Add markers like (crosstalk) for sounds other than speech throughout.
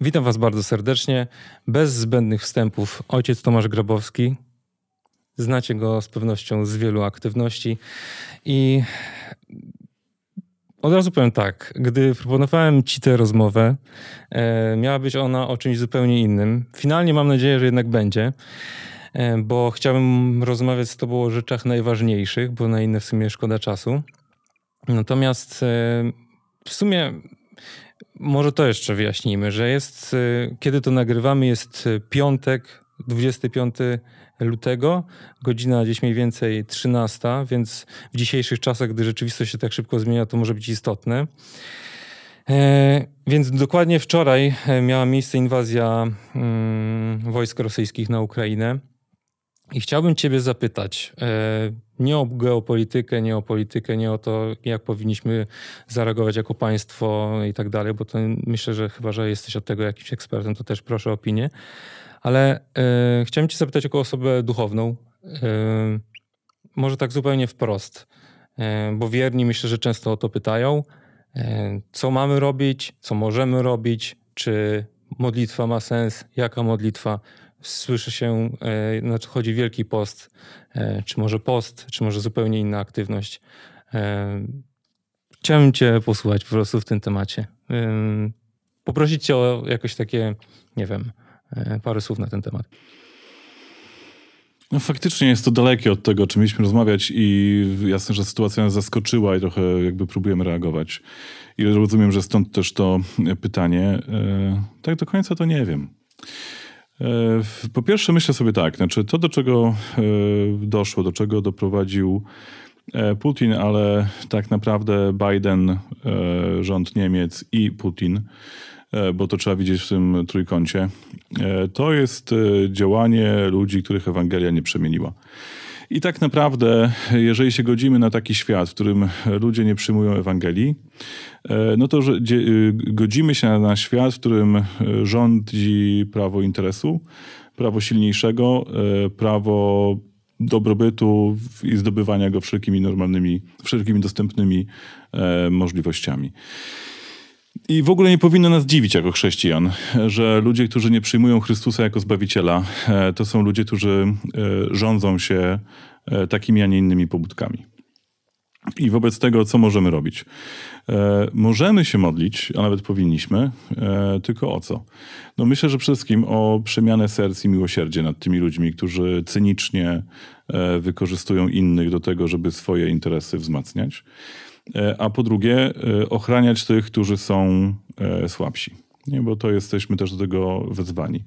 Witam Was bardzo serdecznie. Bez zbędnych wstępów, ojciec Tomasz Grabowski. Znacie go z pewnością z wielu aktywności. I od razu powiem tak, gdy proponowałem Ci tę rozmowę, e, miała być ona o czymś zupełnie innym. Finalnie mam nadzieję, że jednak będzie, e, bo chciałbym rozmawiać z Tobą o rzeczach najważniejszych, bo na inne w sumie szkoda czasu. Natomiast e, w sumie może to jeszcze wyjaśnijmy, że jest, y, kiedy to nagrywamy, jest y, piątek, 25 lutego, godzina gdzieś mniej więcej 13, więc w dzisiejszych czasach, gdy rzeczywistość się tak szybko zmienia, to może być istotne. E, więc dokładnie wczoraj e, miała miejsce inwazja mm, wojsk rosyjskich na Ukrainę. I chciałbym Ciebie zapytać e, nie o geopolitykę, nie o politykę, nie o to, jak powinniśmy zareagować jako państwo i tak dalej, bo to myślę, że chyba, że jesteś od tego jakimś ekspertem, to też proszę o opinię. Ale e, chciałbym Cię zapytać jako osobę duchowną, e, może tak zupełnie wprost, bo wierni myślę, że często o to pytają, co mamy robić, co możemy robić, czy modlitwa ma sens, jaka modlitwa, słyszy się, e, znaczy chodzi wielki post, e, czy może post, czy może zupełnie inna aktywność. E, chciałbym Cię posłuchać po prostu w tym temacie. Poprosić Cię o jakieś takie, nie wiem, parę słów na ten temat. No faktycznie jest to dalekie od tego, o czym mieliśmy rozmawiać i jasne, że sytuacja nas zaskoczyła i trochę jakby próbujemy reagować. I rozumiem, że stąd też to pytanie. Tak do końca to nie wiem. E, po pierwsze, myślę sobie tak, znaczy to, do czego e, doszło, do czego doprowadził e, Putin, ale tak naprawdę Biden, rząd Niemiec i Putin, bo to trzeba widzieć w tym trójkącie, to jest działanie ludzi, których Ewangelia nie przemieniła. I tak naprawdę, jeżeli się godzimy na taki świat, w którym ludzie nie przyjmują Ewangelii, e, no to y, godzimy się na świat, w którym e, rządzi prawo interesu, prawo silniejszego, e, prawo dobrobytu i zdobywania go wszelkimi normalnymi, wszelkimi dostępnymi możliwościami. I w ogóle nie powinno nas dziwić jako chrześcijan, że ludzie, którzy nie przyjmują Chrystusa jako Zbawiciela, e, to są ludzie, którzy e, rządzą się e, takimi, a nie innymi pobudkami. I wobec tego, co możemy robić? możemy się modlić, a nawet powinniśmy, tylko o co? No myślę, że przede wszystkim o przemianę serc i miłosierdzie nad tymi ludźmi, którzy cynicznie wykorzystują innych do tego, żeby swoje interesy wzmacniać. E, a po drugie e, ochraniać tych, którzy są e, słabsi. Nie, bo to jesteśmy też do tego wezwani.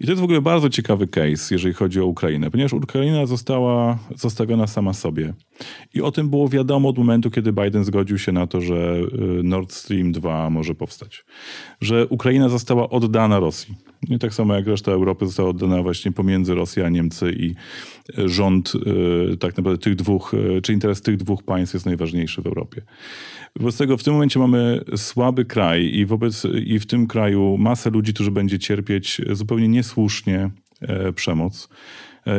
I to jest w ogóle bardzo ciekawy case, jeżeli chodzi o Ukrainę, ponieważ Ukraina została zostawiona sama sobie. I o tym było wiadomo od momentu, kiedy Biden zgodził się na to, że Nord Stream 2 może powstać że Ukraina została oddana Rosji. nie tak samo jak reszta Europy została oddana właśnie pomiędzy Rosją a Niemcy i e, rząd e, tak naprawdę tych dwóch, e, czy interes tych dwóch państw jest najważniejszy w Europie. Wobec tego w tym momencie mamy słaby kraj i wobec i w tym kraju masę ludzi, którzy będzie cierpieć zupełnie niesłusznie przemoc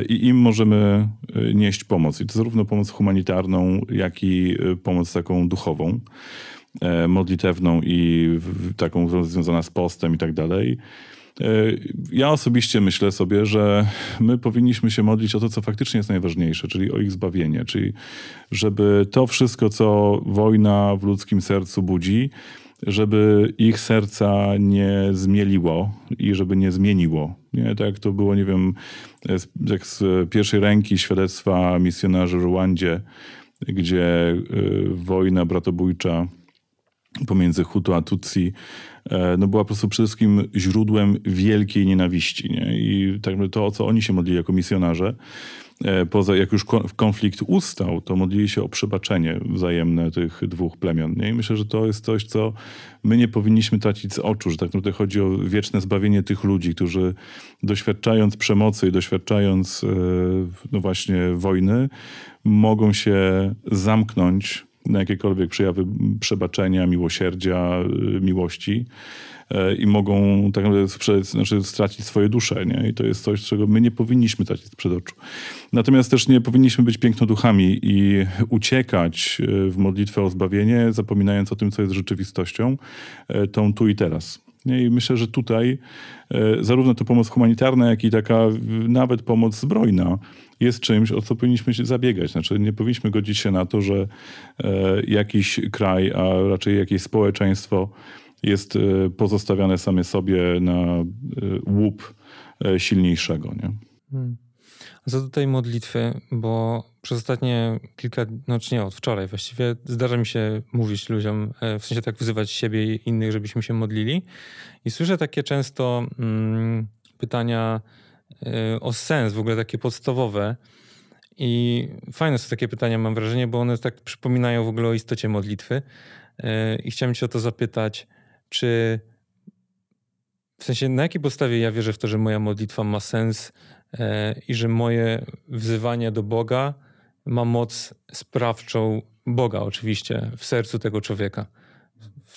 i im możemy nieść pomoc. I to zarówno pomoc humanitarną, jak i pomoc taką duchową. E, modlitewną i taką związana z postem i tak dalej. E, ja osobiście myślę sobie, że my powinniśmy się modlić o to, co faktycznie jest najważniejsze, czyli o ich zbawienie, czyli żeby to wszystko, co wojna w ludzkim sercu budzi, żeby ich serca nie zmieliło i żeby nie zmieniło. Nie, tak jak to było, nie wiem, jak z pierwszej ręki świadectwa misjonarzy w Rwandzie, gdzie y, wojna bratobójcza pomiędzy Hutu a Tutsi e, no była po prostu przede wszystkim źródłem wielkiej nienawiści. Nie? I tak to, o co oni się modlili jako misjonarze, e, poza jak już konflikt ustał, to modlili się o przebaczenie wzajemne tych dwóch plemion. Nie? I myślę, że to jest coś, co my nie powinniśmy tracić z oczu, że tak naprawdę chodzi o wieczne zbawienie tych ludzi, którzy doświadczając przemocy i doświadczając e, no właśnie wojny, mogą się zamknąć na jakiekolwiek przejawy przebaczenia, miłosierdzia, y, miłości e, i mogą tak naprawdę znaczy stracić swoje dusze. Nie? I to jest coś, czego my nie powinniśmy tracić przed oczu. Natomiast też nie powinniśmy być pięknoduchami i uciekać e, w modlitwę o zbawienie, zapominając o tym, co jest rzeczywistością, e, tą tu i teraz. I myślę, że tutaj zarówno to pomoc humanitarna, jak i taka nawet pomoc zbrojna jest czymś, o co powinniśmy się zabiegać. Znaczy nie powinniśmy godzić się na to, że e, jakiś kraj, a raczej jakieś społeczeństwo jest e, pozostawiane same sobie na e, łup silniejszego. Nie? Hmm. Co tej modlitwy, bo przez ostatnie kilka, no czy nie, od wczoraj właściwie, zdarza mi się mówić ludziom, w sensie tak wzywać siebie i innych, żebyśmy się modlili. I słyszę takie często mm, pytania, Y, o sens, w ogóle takie podstawowe. I fajne są takie pytania, mam wrażenie, bo one tak przypominają w ogóle o istocie modlitwy. Y, I chciałem Cię o to zapytać, czy w sensie na jakiej podstawie ja wierzę w to, że moja modlitwa ma sens y, i że moje wzywanie do Boga ma moc sprawczą Boga, oczywiście, w sercu tego człowieka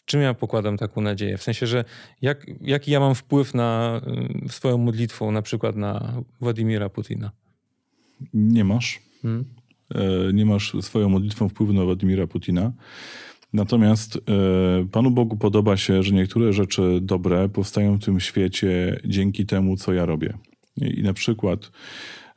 czym ja pokładam taką nadzieję? W sensie, że jak, jaki ja mam wpływ na y, swoją modlitwą, na przykład na Władimira Putina? Nie masz. Hmm? E, nie masz swoją modlitwą wpływu na Władimira Putina. Natomiast e, Panu Bogu podoba się, że niektóre rzeczy dobre powstają w tym świecie dzięki temu, co ja robię. I na przykład,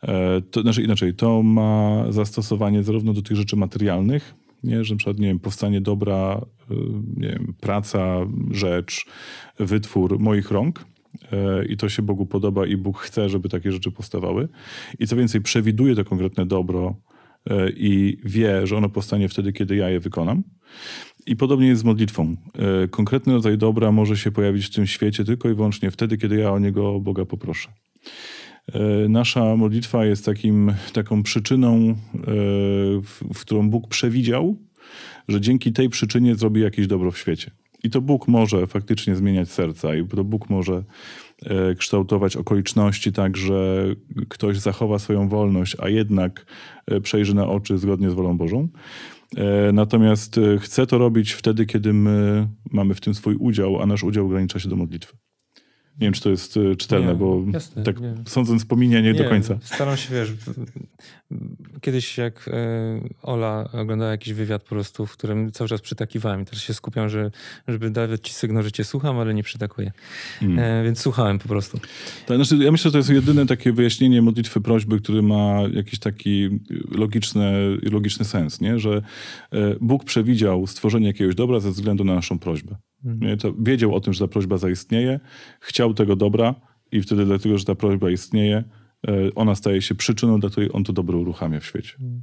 e, to, znaczy inaczej, to ma zastosowanie zarówno do tych rzeczy materialnych, nie? że na nie wiem, powstanie dobra y, nie wiem, praca, rzecz, wytwór moich rąk y, i to się Bogu podoba i Bóg chce, żeby takie rzeczy powstawały. I co więcej, przewiduje to konkretne dobro y, i wie, że ono powstanie wtedy, kiedy ja je wykonam. I podobnie jest z modlitwą. Konkretny rodzaj dobra może się pojawić w tym świecie tylko i wyłącznie wtedy, kiedy ja o niego Boga poproszę. E, nasza modlitwa jest takim, taką przyczyną, e, w, w którą Bóg przewidział, że dzięki tej przyczynie zrobi jakieś dobro w świecie. I to Bóg może faktycznie zmieniać serca, i to Bóg może e, kształtować okoliczności tak, że ktoś zachowa swoją wolność, a jednak przejrzy na oczy zgodnie z wolą Bożą. Natomiast chce to robić wtedy, kiedy my mamy w tym swój udział, a nasz udział ogranicza się do modlitwy. Nie wiem, czy to jest e, czytelne, nie, bo jasne, tak nie. sądząc po minie nie, nie, do końca. Staram się, wiesz, kiedyś jak e, Ola oglądała jakiś wywiad po prostu, w którym cały czas przytakiwałem i teraz się skupiam, że, żeby dawać ci sygnał, że cię słucham, ale nie przytakuję. Hmm. Więc słuchałem po prostu. Tak, znaczy, ja myślę, że to jest jedyne takie wyjaśnienie modlitwy prośby, który ma jakiś taki logiczny, logiczny sens, nie? że Bóg przewidział stworzenie jakiegoś dobra ze względu na naszą prośbę. Mhm. To wiedział o tym, że ta prośba zaistnieje, chciał tego dobra i wtedy dlatego, że ta prośba istnieje, e, ona staje się przyczyną, dla której on to dobro uruchamia w świecie. Mhm.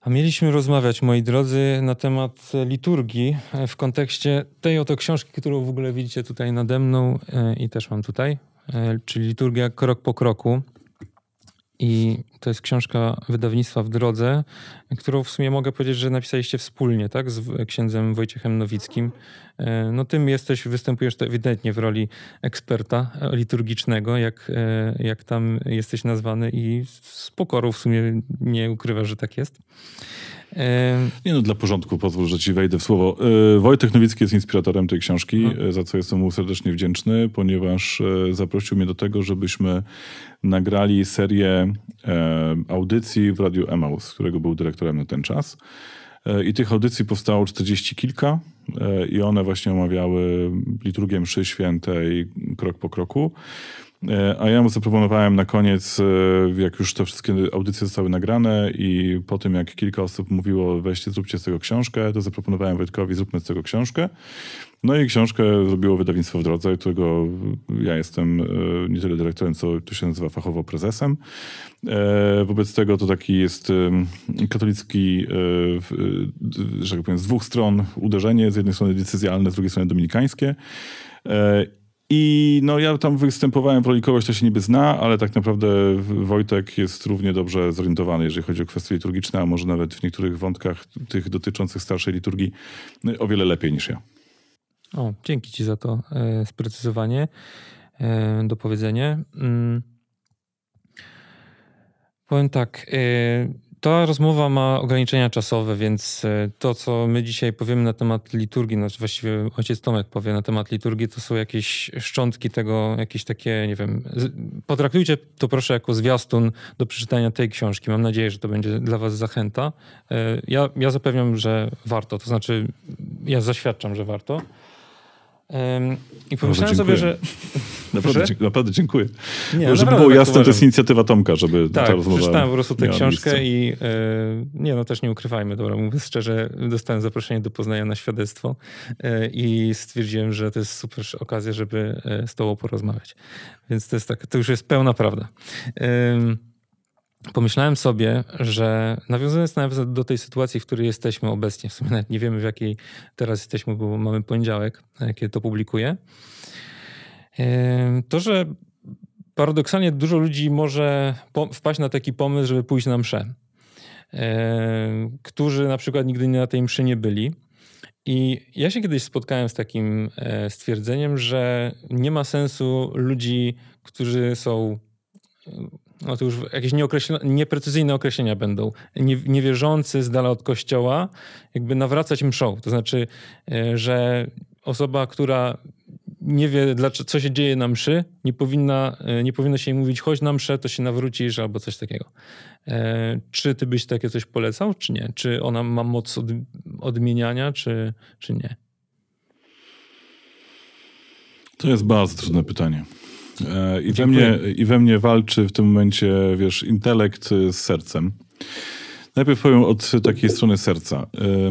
A mieliśmy rozmawiać, moi drodzy, na temat liturgii w kontekście tej oto książki, którą w ogóle widzicie tutaj nade mną e, i też mam tutaj, e, czyli liturgia krok po kroku. I to jest książka wydawnictwa w drodze, którą w sumie mogę powiedzieć, że napisaliście wspólnie, tak? Z księdzem Wojciechem Nowickim. E, no tym jesteś, występujesz to ewidentnie w roli eksperta liturgicznego, jak, e, jak tam jesteś nazwany i z pokoru w sumie nie ukrywasz, że tak jest. Nie no, dla porządku pozwól, że ci wejdę w słowo. E, Wojtek Nowicki jest inspiratorem tej książki, mhm. e, za co jestem mu serdecznie wdzięczny, ponieważ e, zaprosił mnie do tego, żebyśmy nagrali serię audycji w Radiu Emaus, którego był dyrektorem na ten czas. I tych audycji powstało czterdzieści kilka i one właśnie omawiały liturgię mszy świętej krok po kroku. E, a ja mu zaproponowałem na koniec, e, jak już te wszystkie audycje zostały nagrane i po tym jak kilka osób mówiło weźcie, zróbcie z tego książkę, to zaproponowałem Wojtkowi zróbmy z tego książkę. No i książkę zrobiło wydawnictwo w drodze, którego ja jestem e, nie tyle dyrektorem, co tu się nazywa fachowo prezesem. Wobec tego to taki jest katolicki, że tak powiem, z dwóch stron uderzenie, z jednej strony decyzjalne, z drugiej strony dominikańskie. I no ja tam występowałem w roli kogoś, kto się niby zna, ale tak naprawdę Wojtek jest równie dobrze zorientowany, jeżeli chodzi o kwestie liturgiczne, a może nawet w niektórych wątkach tych dotyczących starszej liturgii no, o wiele lepiej niż ja. O, dzięki ci za to e, sprecyzowanie, e, dopowiedzenie. Mm. Powiem tak, e, ta rozmowa ma ograniczenia czasowe, więc e, to, co my dzisiaj powiemy na temat liturgii, znaczy właściwie ojciec Tomek powie na temat liturgii, to są jakieś szczątki tego, jakieś takie, nie wiem, potraktujcie to proszę jako zwiastun do przeczytania tej książki. Mam nadzieję, że to będzie dla was zachęta. E, ja, ja zapewniam, że warto, to znaczy ja zaświadczam, że warto. I pomyślałem sobie, że... (laughs) Naprawdę, że? naprawdę dziękuję. Nie, żeby było tak jasne, to jest inicjatywa Tomka, żeby tak, ta rozmowa przeczytałem po prostu tę książkę miejsce. i e, nie, no też nie ukrywajmy, dobra, mówię szczerze, dostałem zaproszenie do Poznania na świadectwo e, i stwierdziłem, że to jest super okazja, żeby e, z tobą porozmawiać. Więc to jest tak, to już jest pełna prawda. Yy, pomyślałem sobie, że nawiązując nawet do tej sytuacji, w której jesteśmy obecnie, w sumie nawet nie wiemy w jakiej teraz jesteśmy, bo mamy poniedziałek, e, kiedy to publikuję, e, to, że paradoksalnie dużo ludzi może wpaść na taki pomysł, żeby pójść na mszę, e, którzy na przykład nigdy na tej mszy nie byli. I ja się kiedyś spotkałem z takim stwierdzeniem, że nie ma sensu ludzi, którzy są no to już jakieś nieprecyzyjne określenia będą, nie, niewierzący z dala od kościoła, jakby nawracać mszą. To znaczy, e, że osoba, która nie wie, dlaczego, co się dzieje na mszy, nie, powinna, e, nie powinno się jej mówić, chodź na mszę, to się nawrócisz albo coś takiego. E, czy ty byś takie coś polecał, czy nie? Czy ona ma moc od, odmieniania, czy, czy nie? To jest bardzo trudne pytanie. E, I we, mnie, I we mnie walczy w tym momencie, wiesz, intelekt y, z sercem. Najpierw powiem od takiej strony serca. E,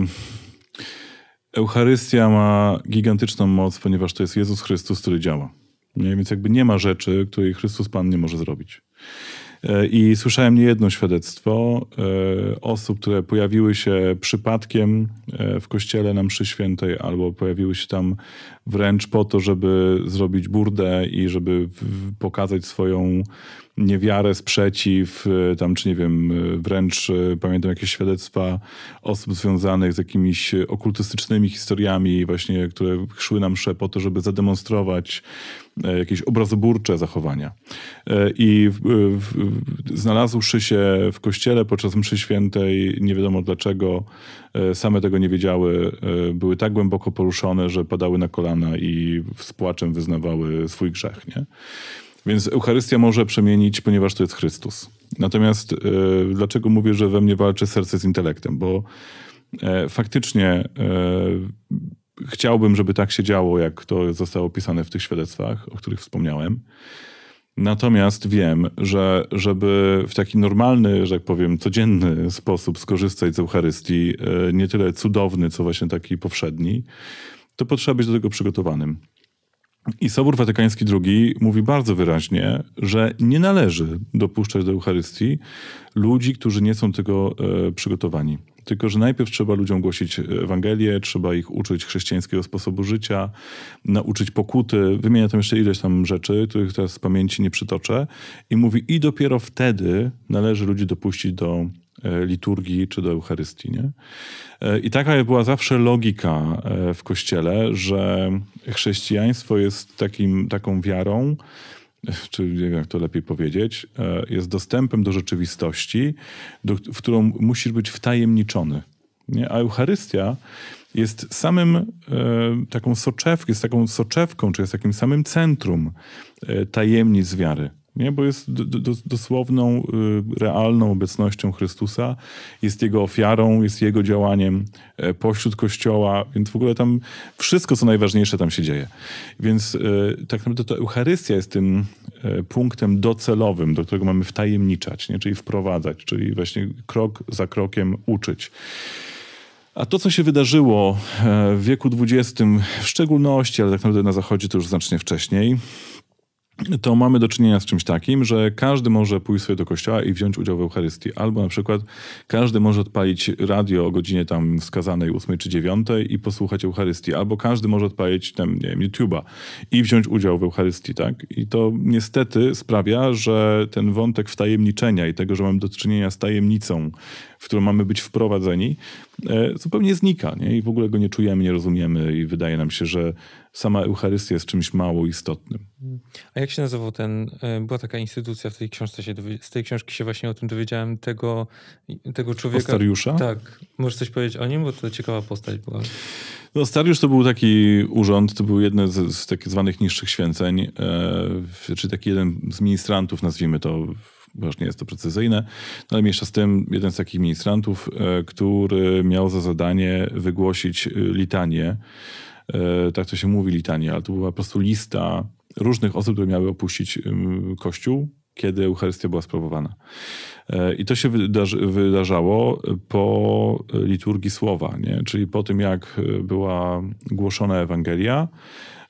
Eucharystia ma gigantyczną moc, ponieważ to jest Jezus Chrystus, który działa. Nie? Więc jakby nie ma rzeczy, której Chrystus Pan nie może zrobić. I słyszałem niejedno świadectwo e, osób, które pojawiły się przypadkiem e, w kościele na mszy świętej albo pojawiły się tam wręcz po to, żeby zrobić burdę i żeby pokazać swoją niewiarę, sprzeciw, e, tam czy nie wiem, wręcz pamiętam jakieś świadectwa osób związanych z jakimiś okultystycznymi historiami właśnie, które szły na msze po to, żeby zademonstrować E, jakieś obrazoburcze zachowania. E, I e, w, w, znalazłszy się w kościele podczas mszy świętej, nie wiadomo dlaczego, same tego nie wiedziały, były tak głęboko poruszone, że padały na kolana i z płaczem wyznawały swój grzech. Nie? Więc Eucharystia może przemienić, ponieważ to jest Chrystus. Natomiast dlaczego mówię, że we mnie walczy serce z intelektem? Bo faktycznie chciałbym, żeby tak się działo, jak to zostało opisane w tych świadectwach, o których wspomniałem. Natomiast wiem, że żeby w taki normalny, że tak powiem, codzienny sposób skorzystać z Eucharystii, e, nie tyle cudowny, co właśnie taki powszedni, to potrzeba być do tego przygotowanym. I Sobór Watykański II mówi bardzo wyraźnie, że nie należy dopuszczać do Eucharystii ludzi, którzy nie są tego e, przygotowani. Tylko, że najpierw trzeba ludziom głosić Ewangelię, trzeba ich uczyć chrześcijańskiego sposobu życia, nauczyć pokuty. Wymienia tam jeszcze ileś tam rzeczy, których teraz z pamięci nie przytoczę. I mówi, i dopiero wtedy należy ludzi dopuścić do e, liturgii czy do Eucharystii. Nie? E, I taka była zawsze logika e, w Kościele, że chrześcijaństwo jest takim, taką wiarą, (laughs) czy nie wiem jak to lepiej powiedzieć, e, jest dostępem do rzeczywistości, do, w którą musisz być wtajemniczony. Nie? A Eucharystia jest samym e, taką soczewką, jest taką soczewką, czy jest takim samym centrum e, tajemnic wiary. Nie, bo jest dosłowną, y, realną obecnością Chrystusa, jest Jego ofiarą, jest Jego działaniem e, pośród Kościoła, więc w ogóle tam wszystko, co najważniejsze, tam się dzieje. Więc e, tak naprawdę ta Eucharystia jest tym e, punktem docelowym, do którego mamy wtajemniczać, nie? czyli wprowadzać, czyli właśnie krok za krokiem uczyć. A to, co się wydarzyło w wieku XX, w szczególności, ale tak naprawdę na Zachodzie to już znacznie wcześniej, to mamy do czynienia z czymś takim, że każdy może pójść sobie do kościoła i wziąć udział w Eucharystii. Albo na przykład każdy może odpalić radio o godzinie tam wskazanej 8 czy 9 i posłuchać Eucharystii. Albo każdy może odpalić tam, nie wiem, YouTube'a i wziąć udział w Eucharystii, tak? I to niestety sprawia, że ten wątek wtajemniczenia i tego, że mamy do czynienia z tajemnicą, w którą mamy być wprowadzeni, e, zupełnie znika, nie? I w ogóle go nie czujemy, nie rozumiemy i wydaje nam się, że sama Eucharystia jest czymś mało istotnym. Mhm. A jak się nazywał ten, e, była taka instytucja w tej książce, się z tej książki się właśnie o tym dowiedziałem, tego, tego człowieka. Stariusza? Tak. Możesz coś powiedzieć o nim, bo to ciekawa postać była. No, Stariusz to był taki urząd, to był jeden z, z tak zwanych niższych święceń, e, czy taki jeden z ministrantów, nazwijmy to, chociaż nie jest to precyzyjne, no, ale mieszka z tym, jeden z takich ministrantów, e, który miał za zadanie wygłosić e, litanię E, tak to się mówi litanie, ale to była po prostu lista różnych osób, które miały opuścić kościół, kiedy Eucharystia była sprawowana. E, I to się wydarzało po liturgii słowa, nie? czyli po tym, jak e, była głoszona Ewangelia,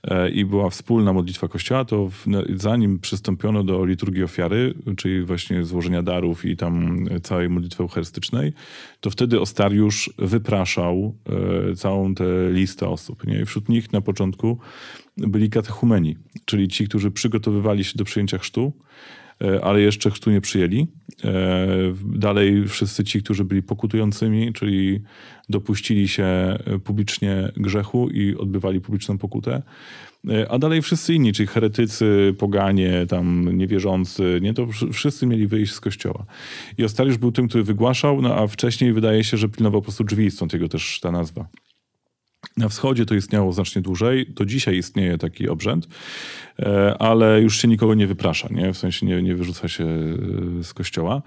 E, i była wspólna modlitwa Kościoła, to no, zanim przystąpiono do liturgii ofiary, czyli właśnie złożenia darów i tam e, całej modlitwy eucharystycznej, to wtedy Ostariusz wypraszał e, całą tę listę osób. Nie? I wśród nich na początku byli katechumeni, czyli ci, którzy przygotowywali się do przyjęcia chrztu, E, ale jeszcze chrztu nie przyjęli. E, dalej wszyscy ci, którzy byli pokutującymi, czyli dopuścili się e, publicznie grzechu i odbywali publiczną pokutę, a dalej wszyscy inni, czyli heretycy, poganie, tam niewierzący, nie, to wszyscy mieli wyjść z kościoła. I Ostariusz był tym, który wygłaszał, no a wcześniej wydaje się, że pilnował po prostu drzwi, stąd jego też ta nazwa. Na wschodzie to istniało znacznie dłużej, do dzisiaj istnieje taki obrzęd, e, ale już się nikogo nie wyprasza, nie? w sensie nie, nie wyrzuca się e, z kościoła.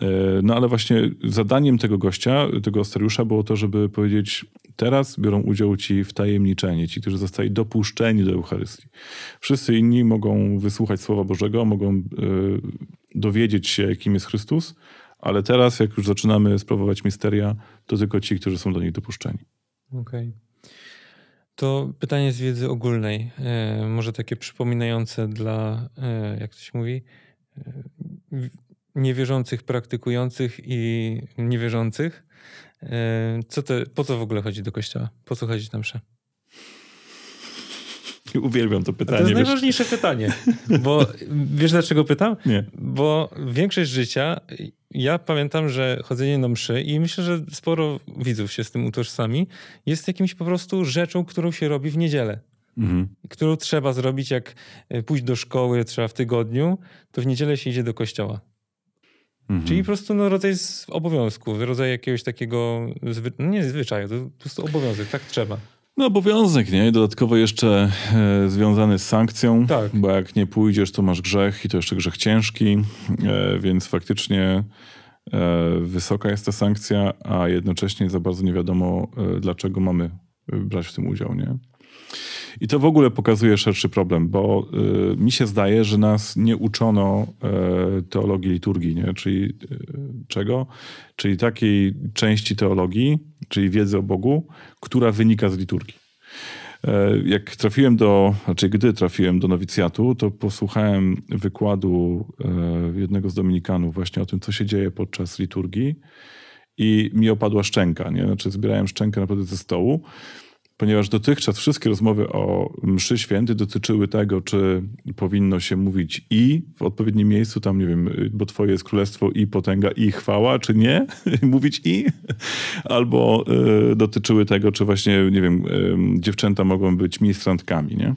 E, no ale właśnie zadaniem tego gościa, tego Ostariusza było to, żeby powiedzieć, teraz biorą udział ci wtajemniczeni, ci, którzy zostali dopuszczeni do Eucharystii. Wszyscy inni mogą wysłuchać Słowa Bożego, mogą dowiedzieć się, kim jest Chrystus, ale teraz, jak już zaczynamy sprawować misteria, to tylko ci, którzy są do nich dopuszczeni. Okej. Okay. To pytanie z wiedzy ogólnej, e, może takie przypominające dla, e, jak to się mówi, e, niewierzących, praktykujących i niewierzących. Co to po co w ogóle chodzi do kościoła? Po co chodzi tam, mszę? (laughs) Uwielbiam to pytanie. To jest wiesz. najważniejsze pytanie, bo wiesz dlaczego pytam? Nie. Bo większość życia, ja pamiętam, że chodzenie na mszy i myślę, że sporo widzów się z tym utożsami, jest jakimś po prostu rzeczą, którą się robi w niedzielę. Mhm. Którą trzeba zrobić, jak e, pójść do szkoły, trzeba w tygodniu, to w niedzielę się idzie do kościoła. Mhm. Czyli po prostu no, rodzaj obowiązku, rodzaj jakiegoś takiego, zwy... no, nie zwyczaju, to po prostu obowiązek, tak trzeba. No obowiązek, nie? Dodatkowo jeszcze e, związany z sankcją, tak. bo jak nie pójdziesz, to masz grzech i to jeszcze grzech ciężki, e, więc faktycznie e, wysoka jest ta sankcja, a jednocześnie za bardzo nie wiadomo, e, dlaczego mamy brać w tym udział, nie? I to w ogóle pokazuje szerszy problem, bo y, mi się zdaje, że nas nie uczono y, teologii liturgii, nie? czyli y, czego? Czyli takiej części teologii, czyli wiedzy o Bogu, która wynika z liturgii. E, jak trafiłem do, znaczy gdy trafiłem do nowicjatu, to posłuchałem wykładu jednego z Dominikanów właśnie o tym, co się dzieje podczas liturgii i mi opadła szczęka. Nie? Znaczy zbierałem szczękę naprawdę ze stołu ponieważ dotychczas wszystkie rozmowy o mszy święty dotyczyły tego, czy powinno się mówić i w odpowiednim miejscu, tam nie wiem, bo twoje jest królestwo i potęga i chwała, czy nie, (laughs) mówić i, albo y, dotyczyły tego, czy właśnie, nie wiem, y, dziewczęta mogą być ministrantkami, nie?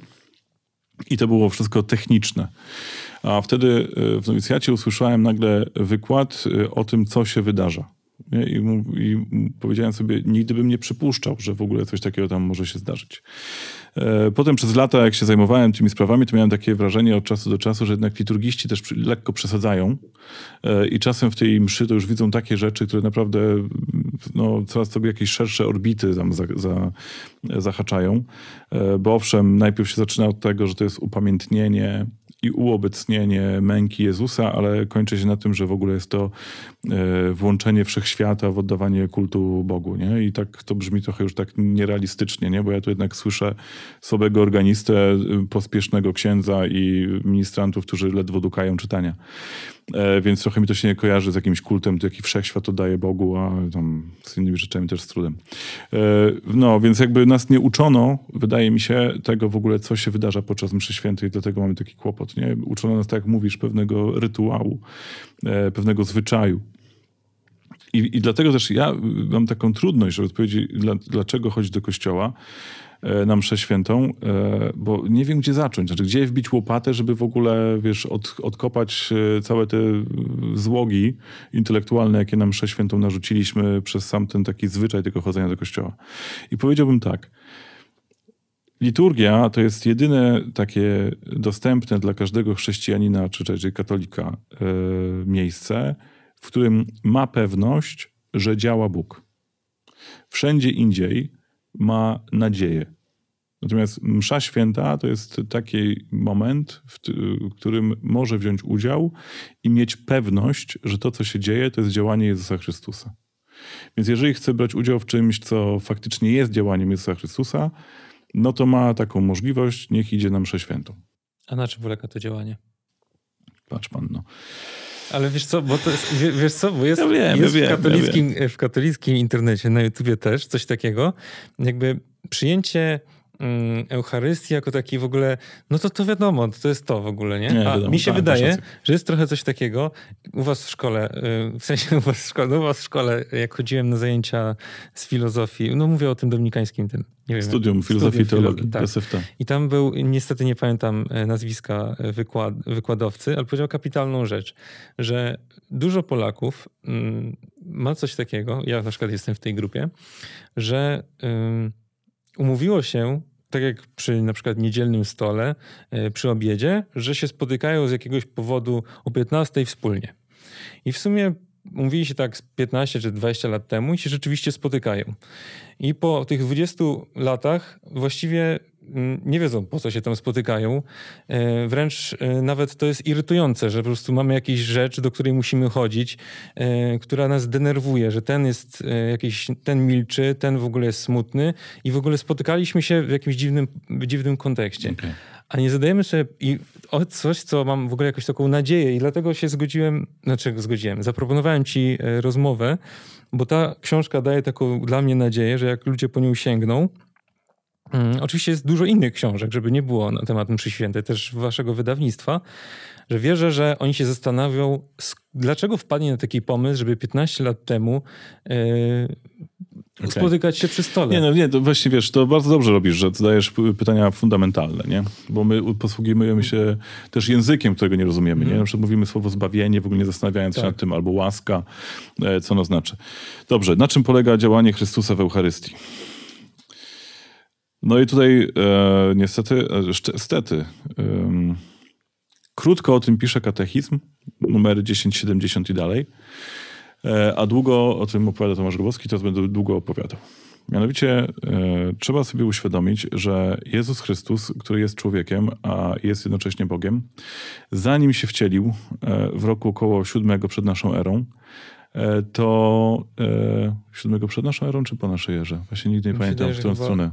I to było wszystko techniczne. A wtedy y, w nowicjacie usłyszałem nagle wykład y, o tym, co się wydarza. I, I, powiedziałem sobie, nigdy bym nie przypuszczał, że w ogóle coś takiego tam może się zdarzyć. E, potem przez lata, jak się zajmowałem tymi sprawami, to miałem takie wrażenie od czasu do czasu, że jednak liturgiści też lekko przesadzają e, i czasem w tej mszy to już widzą takie rzeczy, które naprawdę no, coraz sobie jakieś szersze orbity tam za, za, zahaczają. E, bo owszem, najpierw się zaczyna od tego, że to jest upamiętnienie i uobecnienie męki Jezusa, ale kończy się na tym, że w ogóle jest to e, włączenie wszechświata w oddawanie kultu Bogu. Nie? I tak to brzmi trochę już tak nierealistycznie, nie? bo ja tu jednak słyszę słabego organistę, e, pospiesznego księdza i ministrantów, którzy ledwo dukają czytania. E, więc trochę mi to się nie kojarzy z jakimś kultem, to jaki wszechświat oddaje Bogu, a tam z innymi rzeczami też z trudem. E, no, więc jakby nas nie uczono, wydaje mi się, tego w ogóle, co się wydarza podczas mszy świętej, dlatego mamy taki kłopot, nie? Uczono nas, tak jak mówisz, pewnego rytuału, e, pewnego zwyczaju. I, I dlatego też ja mam taką trudność, że odpowiedzi, dlaczego chodzić do kościoła, E, na mszę świętą, e, bo nie wiem, gdzie zacząć. Znaczy, gdzie wbić łopatę, żeby w ogóle, wiesz, od, odkopać e, całe te złogi intelektualne, jakie nam mszę świętą narzuciliśmy przez sam ten taki zwyczaj tego chodzenia do kościoła. I powiedziałbym tak, Liturgia to jest jedyne takie dostępne dla każdego chrześcijanina czy raczej katolika miejsce, w którym ma pewność, że działa Bóg. Wszędzie indziej ma nadzieję. Natomiast Msza Święta to jest taki moment, w którym może wziąć udział i mieć pewność, że to, co się dzieje, to jest działanie Jezusa Chrystusa. Więc jeżeli chce brać udział w czymś, co faktycznie jest działaniem Jezusa Chrystusa, no to ma taką możliwość, niech idzie na Mszę Świętą. A na czym polega to działanie? Patrz pan, no. Ale wiesz co, bo to jest, wiesz co, bo jest, ja wiem, jest wiem, w, katolickim, ja w katolickim internecie, na YouTubie też coś takiego, jakby przyjęcie Mm, Eucharystii jako taki w ogóle, no to to wiadomo, to jest to w ogóle, nie? nie wiadomo, mi się tak, wydaje, że jest trochę coś takiego u was w szkole, y, w sensie u was w szkole, no u was w szkole, jak chodziłem na zajęcia z filozofii, no mówię o tym dominikańskim tym, nie wiem. Studium filozofii i teologii, tak. SFT. I tam był, niestety nie pamiętam e, nazwiska e, wykład, wykładowcy, ale powiedział kapitalną rzecz, że dużo Polaków mm, ma coś takiego, ja na przykład jestem w tej grupie, że umówiło się, tak jak przy na przykład niedzielnym stole, e, przy obiedzie, że się spotykają z jakiegoś powodu o 15 wspólnie. I w sumie mówili się tak 15 czy 20 lat temu i się rzeczywiście spotykają. I po tych 20 latach właściwie mm, nie wiedzą, po co się tam spotykają. E, wręcz e, nawet to jest irytujące, że po prostu mamy jakąś rzecz, do której musimy chodzić, e, która nas denerwuje, że ten jest jakiś, ten milczy, ten w ogóle jest smutny i w ogóle spotykaliśmy się w jakimś dziwnym, dziwnym kontekście. Okay a nie zadajemy sobie i o coś, co mam w ogóle jakąś taką nadzieję i dlatego się zgodziłem, znaczy zgodziłem, zaproponowałem ci e, rozmowę, bo ta książka daje taką dla mnie nadzieję, że jak ludzie po nią sięgną, mm, Oczywiście jest dużo innych książek, żeby nie było na temat mszy świętej, też waszego wydawnictwa, że wierzę, że oni się zastanawią, dlaczego wpadnie na taki pomysł, żeby 15 lat temu e, okay. spotykać się przy stole. Nie, no nie, to właśnie wiesz, to bardzo dobrze robisz, że zadajesz pytania fundamentalne, nie? Bo my posługujemy się też językiem, którego nie rozumiemy, mm. nie? Mhm. Na przykład mówimy słowo zbawienie, w ogóle nie zastanawiając tak. się nad tym, albo łaska, e, co ono znaczy. Dobrze, na czym polega działanie Chrystusa w Eucharystii? No i tutaj e, niestety, e, stety, e, krótko o tym pisze katechizm, numery 10, 70 i dalej. E, a długo, o tym opowiada Tomasz Grobowski, teraz będę długo opowiadał. Mianowicie e, trzeba sobie uświadomić, że Jezus Chrystus, który jest człowiekiem, a jest jednocześnie Bogiem, zanim się wcielił e, w roku około 7 przed naszą erą, to e, 7 przed naszą erą, czy po naszej erze? Właśnie nigdy nie pamiętam w którą stronę.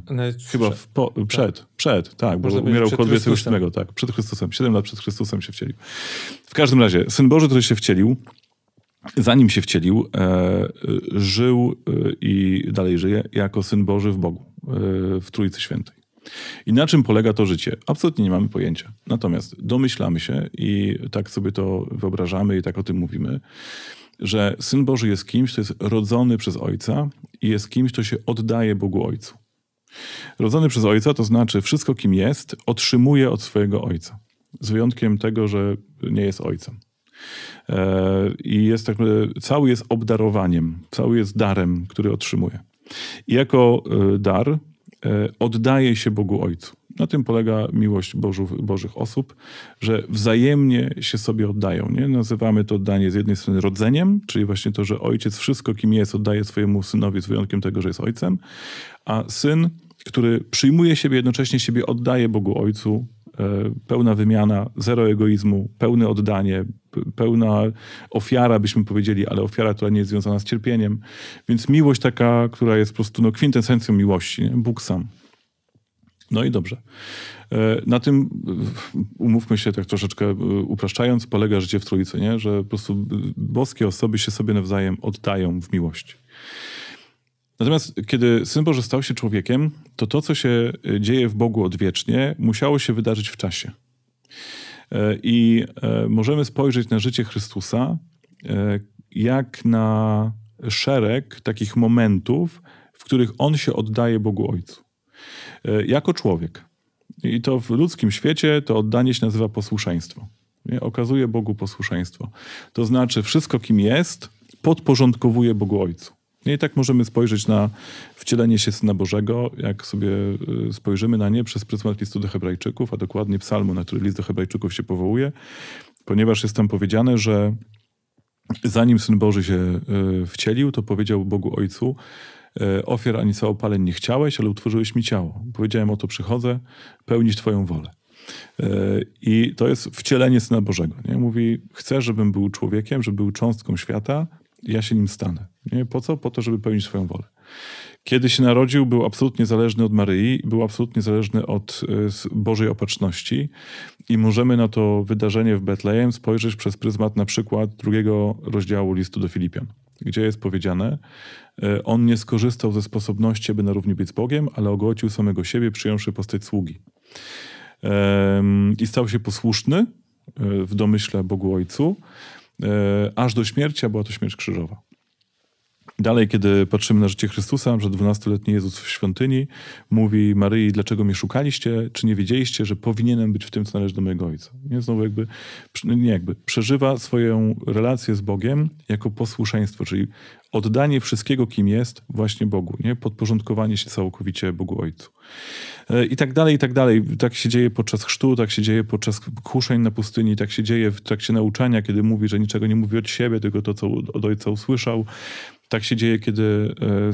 Chyba w, po, tak. przed, Tak. przed, tak, bo umierał około 27, tak, przed Chrystusem, 7 lat przed Chrystusem się wcielił. W każdym razie, Syn Boży, który się wcielił, zanim się wcielił, e, żył e, i dalej żyje jako Syn Boży w Bogu, e, w Trójcy Świętej. I na czym polega to życie? Absolutnie nie mamy pojęcia. Natomiast domyślamy się i tak sobie to wyobrażamy i tak o tym mówimy, że Syn Boży jest kimś, kto jest rodzony przez Ojca i jest kimś, kto się oddaje Bogu Ojcu. Rodzony przez Ojca to znaczy wszystko, kim jest, otrzymuje od swojego Ojca. Z wyjątkiem tego, że nie jest Ojcem. E, I jest tak, cały jest obdarowaniem, cały jest darem, który otrzymuje. I jako e, dar e, oddaje się Bogu Ojcu. Na tym polega miłość Bożych osób, że wzajemnie się sobie oddają. Nie? Nazywamy to oddanie z jednej strony rodzeniem, czyli właśnie to, że ojciec wszystko, kim jest, oddaje swojemu synowi z wyjątkiem tego, że jest ojcem, a syn, który przyjmuje siebie, jednocześnie siebie oddaje Bogu Ojcu E, pełna wymiana, zero egoizmu, pełne oddanie, pełna ofiara, byśmy powiedzieli, ale ofiara, która nie jest związana z cierpieniem. Więc miłość taka, która jest po prostu no, kwintesencją miłości, nie? Bóg sam. No i dobrze. E, na tym, umówmy się tak troszeczkę e, upraszczając, polega życie w Trójcy, nie? że po prostu boskie osoby się sobie nawzajem oddają w miłości. Natomiast kiedy Syn Boży stał się człowiekiem, to to, co się e, dzieje w Bogu odwiecznie, musiało się wydarzyć w czasie. E, I e, możemy spojrzeć na życie Chrystusa jak na szereg takich momentów, w których on się oddaje Bogu Ojcu. Jako człowiek. I to w ludzkim świecie to oddanie się nazywa posłuszeństwo. Nie? Okazuje Bogu posłuszeństwo. To znaczy, wszystko, kim jest, podporządkowuje Bogu Ojcu. No I tak możemy spojrzeć na wcielenie się Syna Bożego, jak sobie y, spojrzymy na nie przez pryzmat listu do Hebrajczyków, a dokładnie psalmu, na który list do Hebrajczyków się powołuje, ponieważ jest tam powiedziane, że zanim Syn Boży się y, wcielił, to powiedział Bogu Ojcu, y, ofiar ani całopaleń nie chciałeś, ale utworzyłeś mi ciało. Powiedziałem, oto przychodzę pełnić Twoją wolę. I to jest wcielenie Syna Bożego. Nie? Mówi, chcę, żebym był człowiekiem, żeby był cząstką świata, ja się nim stanę. Nie? Po co? Po to, żeby pełnić swoją wolę. Kiedy się narodził, był absolutnie zależny od Maryi, był absolutnie zależny od e, Bożej opatrzności i możemy na to wydarzenie w Betlejem spojrzeć przez pryzmat na przykład drugiego rozdziału listu do Filipian, gdzie jest powiedziane, e, on nie skorzystał ze sposobności, aby na równi być z Bogiem, ale ogłosił samego siebie, przyjąwszy postać sługi. I stał się posłuszny e, w domyśle Bogu Ojcu, E, aż do śmierci, a była to śmierć krzyżowa. Dalej, kiedy patrzymy na życie Chrystusa, że 12-letni Jezus w świątyni mówi Maryi, dlaczego mnie szukaliście, czy nie wiedzieliście, że powinienem być w tym, co należy do mojego Ojca. Nie, znowu jakby, nie jakby, przeżywa swoją relację z Bogiem jako posłuszeństwo, czyli oddanie wszystkiego, kim jest, właśnie Bogu, nie? Podporządkowanie się całkowicie Bogu Ojcu. E, I tak dalej, i tak dalej. Tak się dzieje podczas chrztu, tak się dzieje podczas kuszeń na pustyni, tak się dzieje w trakcie nauczania, kiedy mówi, że niczego nie mówi od siebie, tylko to, co od Ojca usłyszał. Tak się dzieje, kiedy e, e,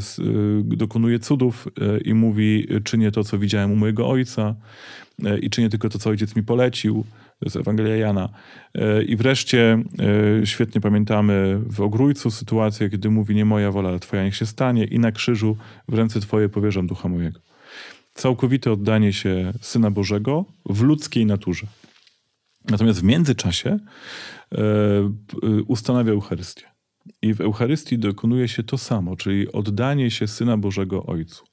dokonuje cudów e, i mówi, czynię to, co widziałem u mojego ojca i czynię tylko to, co ojciec mi polecił. To jest Ewangelia Jana. I wreszcie świetnie pamiętamy w Ogrójcu sytuację, kiedy mówi, nie moja wola, ale twoja niech się stanie i na krzyżu w ręce twoje powierzam ducha mojego. Całkowite oddanie się Syna Bożego w ludzkiej naturze. Natomiast w międzyczasie ustanawia Eucharystię. I w Eucharystii dokonuje się to samo, czyli oddanie się Syna Bożego Ojcu,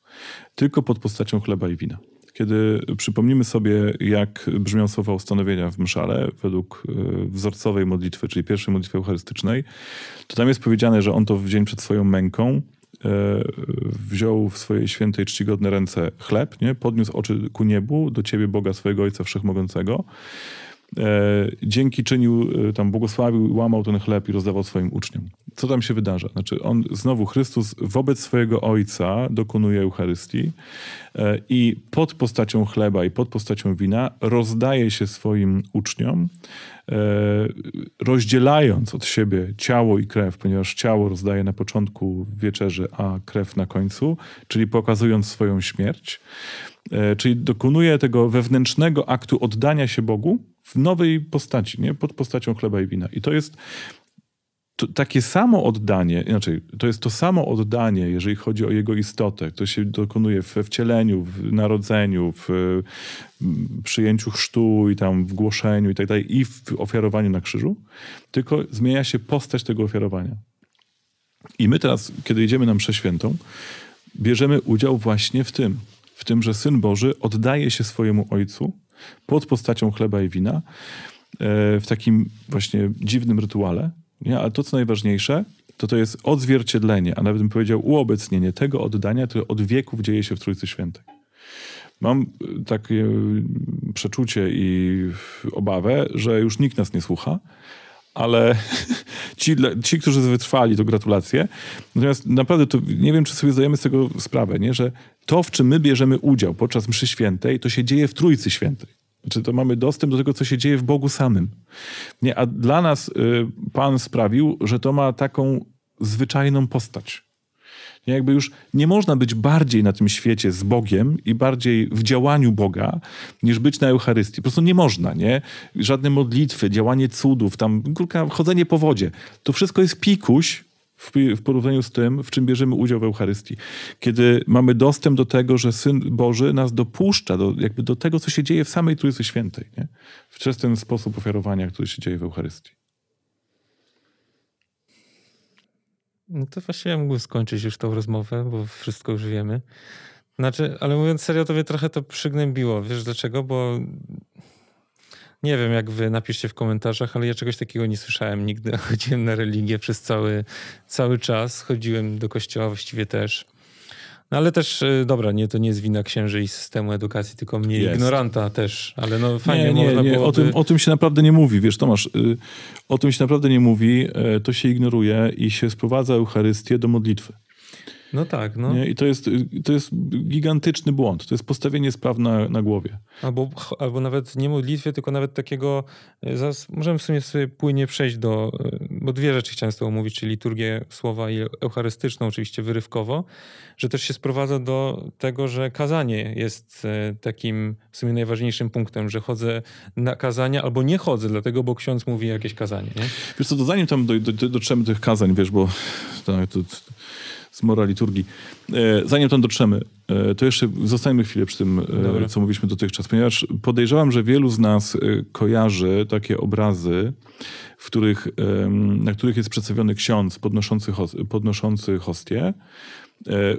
tylko pod postacią chleba i wina. Kiedy przypomnimy sobie, jak brzmią słowa ustanowienia w mszale według e, wzorcowej modlitwy, czyli pierwszej modlitwy eucharystycznej, to tam jest powiedziane, że on to w dzień przed swoją męką e, wziął w swoje święte i czcigodne ręce chleb, nie? podniósł oczy ku niebu, do ciebie Boga swojego Ojca Wszechmogącego E, dzięki czynił, e, tam błogosławił, łamał ten chleb i rozdawał swoim uczniom. Co tam się wydarza? Znaczy on, znowu Chrystus wobec swojego Ojca dokonuje Eucharystii e, i pod postacią chleba i pod postacią wina rozdaje się swoim uczniom, rozdzielając od siebie ciało i krew, ponieważ ciało rozdaje na początku wieczerzy, a krew na końcu, czyli pokazując swoją śmierć. Czyli dokonuje tego wewnętrznego aktu oddania się Bogu, w nowej postaci, nie? pod postacią chleba i wina. I to jest to, takie samo oddanie, inaczej, to jest to samo oddanie, jeżeli chodzi o jego istotę, to się dokonuje we wcieleniu, w narodzeniu, w, w mm, przyjęciu chrztu i tam w głoszeniu i tak dalej, i w ofiarowaniu na krzyżu, tylko zmienia się postać tego ofiarowania. I my teraz, kiedy idziemy na mszę świętą, bierzemy udział właśnie w tym, w tym, że Syn Boży oddaje się swojemu Ojcu, pod postacią chleba i wina e, w takim właśnie dziwnym rytuale. Nie? Ale to, co najważniejsze, to to jest odzwierciedlenie, a nawet bym powiedział uobecnienie tego oddania, które od wieków dzieje się w Trójcy Świętej. Mam e, takie e, przeczucie i obawę, że już nikt nas nie słucha, ale (laughs) ci, ci, którzy wytrwali, to gratulacje. Natomiast naprawdę to nie wiem, czy sobie zdajemy z tego sprawę, nie? że to, w czym my bierzemy udział podczas mszy świętej, to się dzieje w Trójcy Świętej. Czy znaczy, to mamy dostęp do tego, co się dzieje w Bogu samym? Nie, a dla nas y, Pan sprawił, że to ma taką zwyczajną postać. Nie? Jakby już nie można być bardziej na tym świecie z Bogiem i bardziej w działaniu Boga, niż być na Eucharystii. Po prostu nie można, nie? Żadne modlitwy, działanie cudów, tam kurka, chodzenie po wodzie. To wszystko jest pikuś, w porównaniu z tym, w czym bierzemy udział w Eucharystii. Kiedy mamy dostęp do tego, że Syn Boży nas dopuszcza do, jakby do tego, co się dzieje w samej Trójcy Świętej, nie? przez ten sposób ofiarowania, który się dzieje w Eucharystii. No to właśnie ja mógłbym skończyć już tą rozmowę, bo wszystko już wiemy. Znaczy, ale mówiąc serio, to mnie trochę to przygnębiło. Wiesz dlaczego? Bo nie wiem, jak wy napiszcie w komentarzach, ale ja czegoś takiego nie słyszałem nigdy. (laughs) Chodziłem na religię przez cały, cały czas, chodziłem do kościoła właściwie też. No ale też, y, dobra, nie, to nie jest wina księży i systemu edukacji, tylko mnie jest. ignoranta też, ale no fajnie nie, nie, można nie. O, tym, o tym się naprawdę nie mówi, wiesz Tomasz, y, o tym się naprawdę nie mówi, y, to się ignoruje i się sprowadza Eucharystię do modlitwy. No tak, no. Nie? I to jest, to jest gigantyczny błąd. To jest postawienie spraw na, na głowie. Albo, albo nawet nie modlitwie, tylko nawet takiego, e, zaraz możemy w sumie sobie płynnie przejść do, e, bo dwie rzeczy chciałem z tobą mówić, czyli liturgię słowa i eucharystyczną oczywiście wyrywkowo, że też się sprowadza do tego, że kazanie jest e, takim w sumie najważniejszym punktem, że chodzę na kazania albo nie chodzę, dlatego, bo ksiądz mówi jakieś kazanie. Nie? Wiesz co, to zanim tam do, do, do, dotrzemy tych kazań, wiesz, bo tak, to, to z moraliturgii. E, zanim tam dotrzemy, e, to jeszcze zostańmy chwilę przy tym, e, Dobra. co mówiliśmy dotychczas, ponieważ podejrzewam, że wielu z nas kojarzy takie obrazy, w których, na których jest przedstawiony ksiądz podnoszący, podnoszący hostię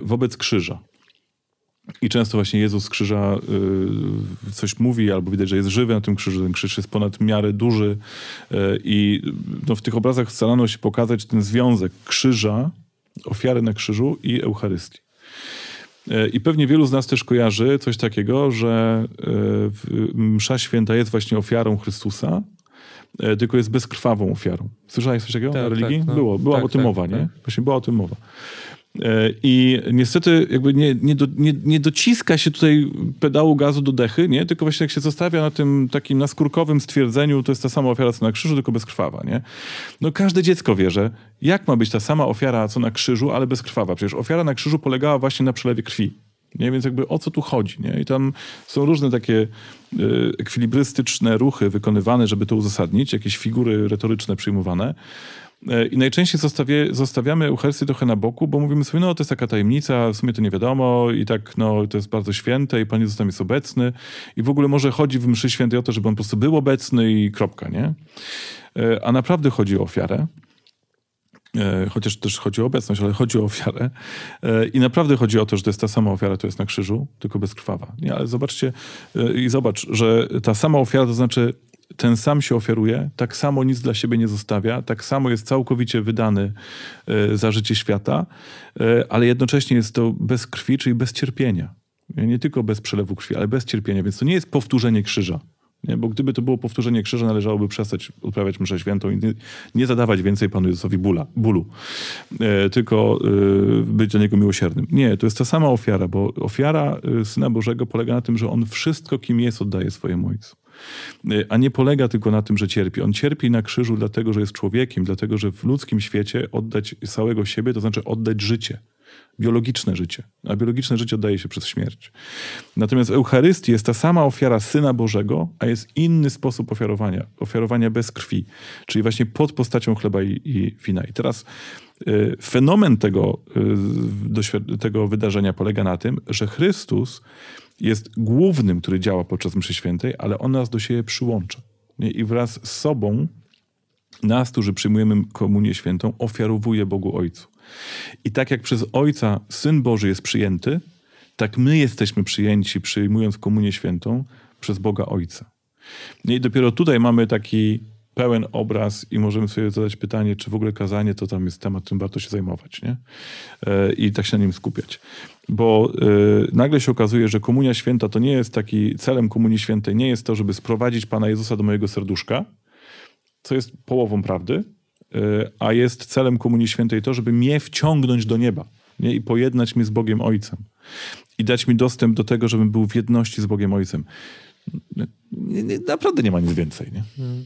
wobec krzyża. I często właśnie Jezus z krzyża coś mówi, albo widać, że jest żywy na tym krzyżu. Ten krzyż jest ponad miarę duży. I no, w tych obrazach starano się pokazać ten związek krzyża ofiary na krzyżu i Eucharystii. E, I pewnie wielu z nas też kojarzy coś takiego, że e, msza święta jest właśnie ofiarą Chrystusa, e, tylko jest bezkrwawą ofiarą. Słyszałeś coś takiego tak, na religii? Tak, no. Było, była tak, o tym tak, mowa, nie? Tak. Właśnie była o tym mowa. E, I niestety jakby nie, nie, do, nie, nie, dociska się tutaj pedału gazu do dechy, nie? tylko właśnie jak się zostawia na tym takim naskórkowym stwierdzeniu, to jest ta sama ofiara co na krzyżu, tylko bezkrwawa. Nie? No każde dziecko wie, że jak ma być ta sama ofiara co na krzyżu, ale bezkrwawa? Przecież ofiara na krzyżu polegała właśnie na przelewie krwi. Nie? Więc jakby o co tu chodzi? Nie? I tam są różne takie y, ekwilibrystyczne ruchy wykonywane, żeby to uzasadnić, jakieś figury retoryczne przyjmowane. E, I najczęściej zostawiamy, zostawiamy Eucharystię trochę na boku, bo mówimy sobie, no to jest taka tajemnica, w sumie to nie wiadomo i tak, no to jest bardzo święte i Pan Jezus tam jest obecny i w ogóle może chodzi w mszy świętej o to, żeby On po prostu był obecny i kropka, nie? E, a naprawdę chodzi o ofiarę e, chociaż też chodzi o obecność, ale chodzi o ofiarę. I naprawdę chodzi o to, że to jest ta sama ofiara, to jest na krzyżu, tylko bezkrwawa. Nie, ale zobaczcie i zobacz, że ta sama ofiara, to znaczy ten sam się ofiaruje, tak samo nic dla siebie nie zostawia, tak samo jest całkowicie wydany e, za życie świata, e, ale jednocześnie jest to bez krwi, czyli bez cierpienia. E, nie tylko bez przelewu krwi, ale bez cierpienia, więc to nie jest powtórzenie krzyża. Nie? Bo gdyby to było powtórzenie krzyża, należałoby przestać uprawiać mszę świętą i nie, nie zadawać więcej Panu Jezusowi bula, bólu, e, tylko być dla Niego miłosiernym. Nie, to jest ta sama ofiara, bo ofiara Syna Bożego polega na tym, że On wszystko, kim jest, oddaje swojemu Ojcu. Y, a nie polega tylko na tym, że cierpi. On cierpi na krzyżu dlatego, że jest człowiekiem, dlatego, że w ludzkim świecie oddać całego siebie, to znaczy oddać życie biologiczne życie, a biologiczne życie oddaje się przez śmierć. Natomiast w Eucharystii jest ta sama ofiara Syna Bożego, a jest inny sposób ofiarowania, ofiarowania bez krwi, czyli właśnie pod postacią chleba i, i wina. I teraz y, fenomen tego, y, tego wydarzenia polega na tym, że Chrystus jest głównym, który działa podczas mszy świętej, ale on nas do siebie przyłącza. Nie? I wraz z sobą nas, którzy przyjmujemy komunię świętą, ofiarowuje Bogu Ojcu. I tak jak przez Ojca Syn Boży jest przyjęty, tak my jesteśmy przyjęci, przyjmując komunię świętą przez Boga Ojca. I dopiero tutaj mamy taki pełen obraz i możemy sobie zadać pytanie, czy w ogóle kazanie to tam jest temat, którym warto się zajmować, nie? E, I tak się na nim skupiać. Bo e, nagle się okazuje, że Komunia Święta to nie jest taki, celem Komunii Świętej nie jest to, żeby sprowadzić Pana Jezusa do mojego serduszka, co jest połową prawdy, e, a jest celem Komunii Świętej to, żeby mnie wciągnąć do nieba nie? i pojednać mnie z Bogiem Ojcem i dać mi dostęp do tego, żebym był w jedności z Bogiem Ojcem. Naprawdę nie ma nic więcej, nie? Hmm.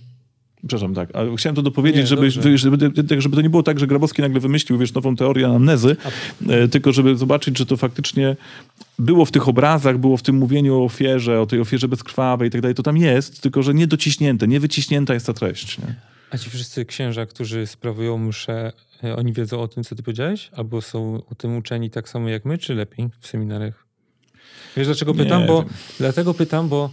Przepraszam, tak. Ale chciałem to dopowiedzieć, nie, żeby, żeby, żeby, żeby, to nie było tak, że Grabowski nagle wymyślił wiesz, nową teorię amnezy, A... E, tylko żeby zobaczyć, że to faktycznie było w tych obrazach, było w tym mówieniu o ofierze, o tej ofierze bezkrwawej i tak dalej. To tam jest, tylko że nie dociśnięte, nie wyciśnięta jest ta treść. Nie? A ci wszyscy księża, którzy sprawują muszę, e, oni wiedzą o tym, co ty powiedziałeś? Albo są o tym uczeni tak samo jak my, czy lepiej w seminariach? Wiesz, dlaczego pytam? Nie, bo, dlatego pytam, bo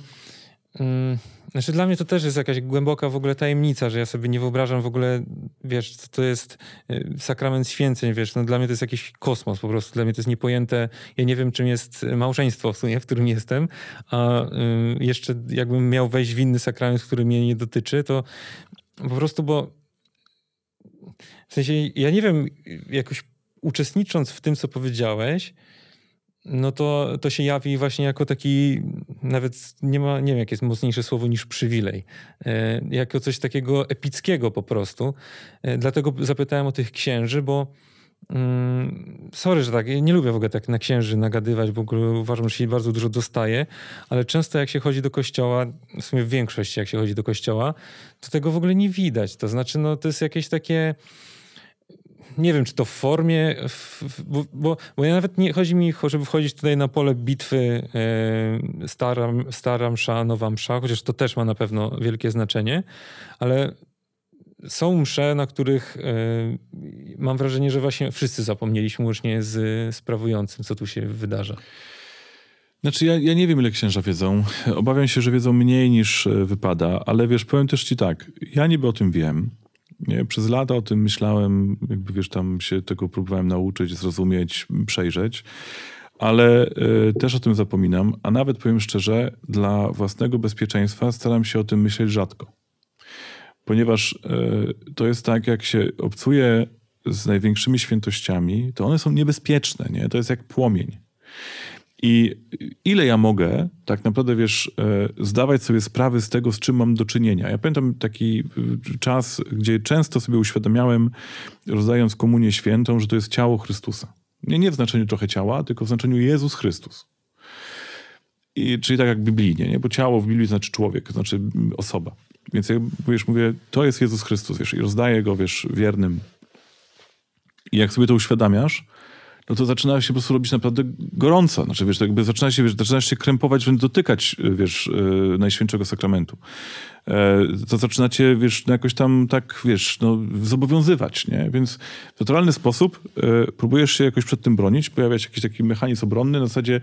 Mm, znaczy dla mnie to też jest jakaś głęboka w ogóle tajemnica, że ja sobie nie wyobrażam w ogóle, wiesz, co to jest y, sakrament święceń, wiesz, no dla mnie to jest jakiś kosmos po prostu, dla mnie to jest niepojęte, ja nie wiem czym jest y, małżeństwo w sumie, w którym jestem, a y, jeszcze jakbym miał wejść w inny sakrament, który mnie nie dotyczy, to po prostu, bo w sensie ja nie wiem, jakoś uczestnicząc w tym, co powiedziałeś, no to, to się jawi właśnie jako taki, nawet nie ma, nie wiem jakie jest mocniejsze słowo niż przywilej, e, jako coś takiego epickiego po prostu. E, dlatego zapytałem o tych księży, bo mm, Sorry, że tak. Nie lubię w ogóle tak na księży nagadywać, bo uważam, że się bardzo dużo dostaje, ale często jak się chodzi do kościoła, w sumie w większości jak się chodzi do kościoła, to tego w ogóle nie widać. To znaczy, no, to jest jakieś takie nie wiem, czy to w formie, w, w, bo, bo, ja nawet nie chodzi mi, żeby wchodzić tutaj na pole bitwy yy, e, stara, stara msza, nowa msza, chociaż to też ma na pewno wielkie znaczenie, ale są msze, na których e, mam wrażenie, że właśnie wszyscy zapomnieliśmy łącznie z sprawującym, co tu się wydarza. Znaczy, ja, ja nie wiem, ile księża wiedzą. Obawiam się, że wiedzą mniej niż e, wypada, ale wiesz, powiem też ci tak. Ja niby o tym wiem, nie, przez lata o tym myślałem, jakby wiesz, tam się tego próbowałem nauczyć, zrozumieć, przejrzeć, ale y, też o tym zapominam, a nawet powiem szczerze, dla własnego bezpieczeństwa staram się o tym myśleć rzadko. Ponieważ y, to jest tak, jak się obcuje z największymi świętościami, to one są niebezpieczne, nie? To jest jak płomień. I ile ja mogę, tak naprawdę, wiesz, e, zdawać sobie sprawy z tego, z czym mam do czynienia. Ja pamiętam taki e, czas, gdzie często sobie uświadamiałem, rozdając komunię świętą, że to jest ciało Chrystusa. Nie, nie w znaczeniu trochę ciała, tylko w znaczeniu Jezus Chrystus. I, czyli tak jak biblijnie, nie? bo ciało w Biblii znaczy człowiek, znaczy osoba. Więc jak wiesz, mówię, to jest Jezus Chrystus, wiesz, i rozdaję go, wiesz, wiernym. I jak sobie to uświadamiasz, no to zaczyna się po prostu robić naprawdę gorąco. Znaczy, wiesz, jakby zaczyna się, wiesz, zaczynasz się krępować, żeby dotykać, y, wiesz, y, Najświętszego Sakramentu. E, to zaczynacie, wiesz, no jakoś tam tak, wiesz, no, zobowiązywać, nie? Więc w naturalny sposób e, próbujesz się jakoś przed tym bronić, pojawia się jakiś taki mechanizm obronny na zasadzie,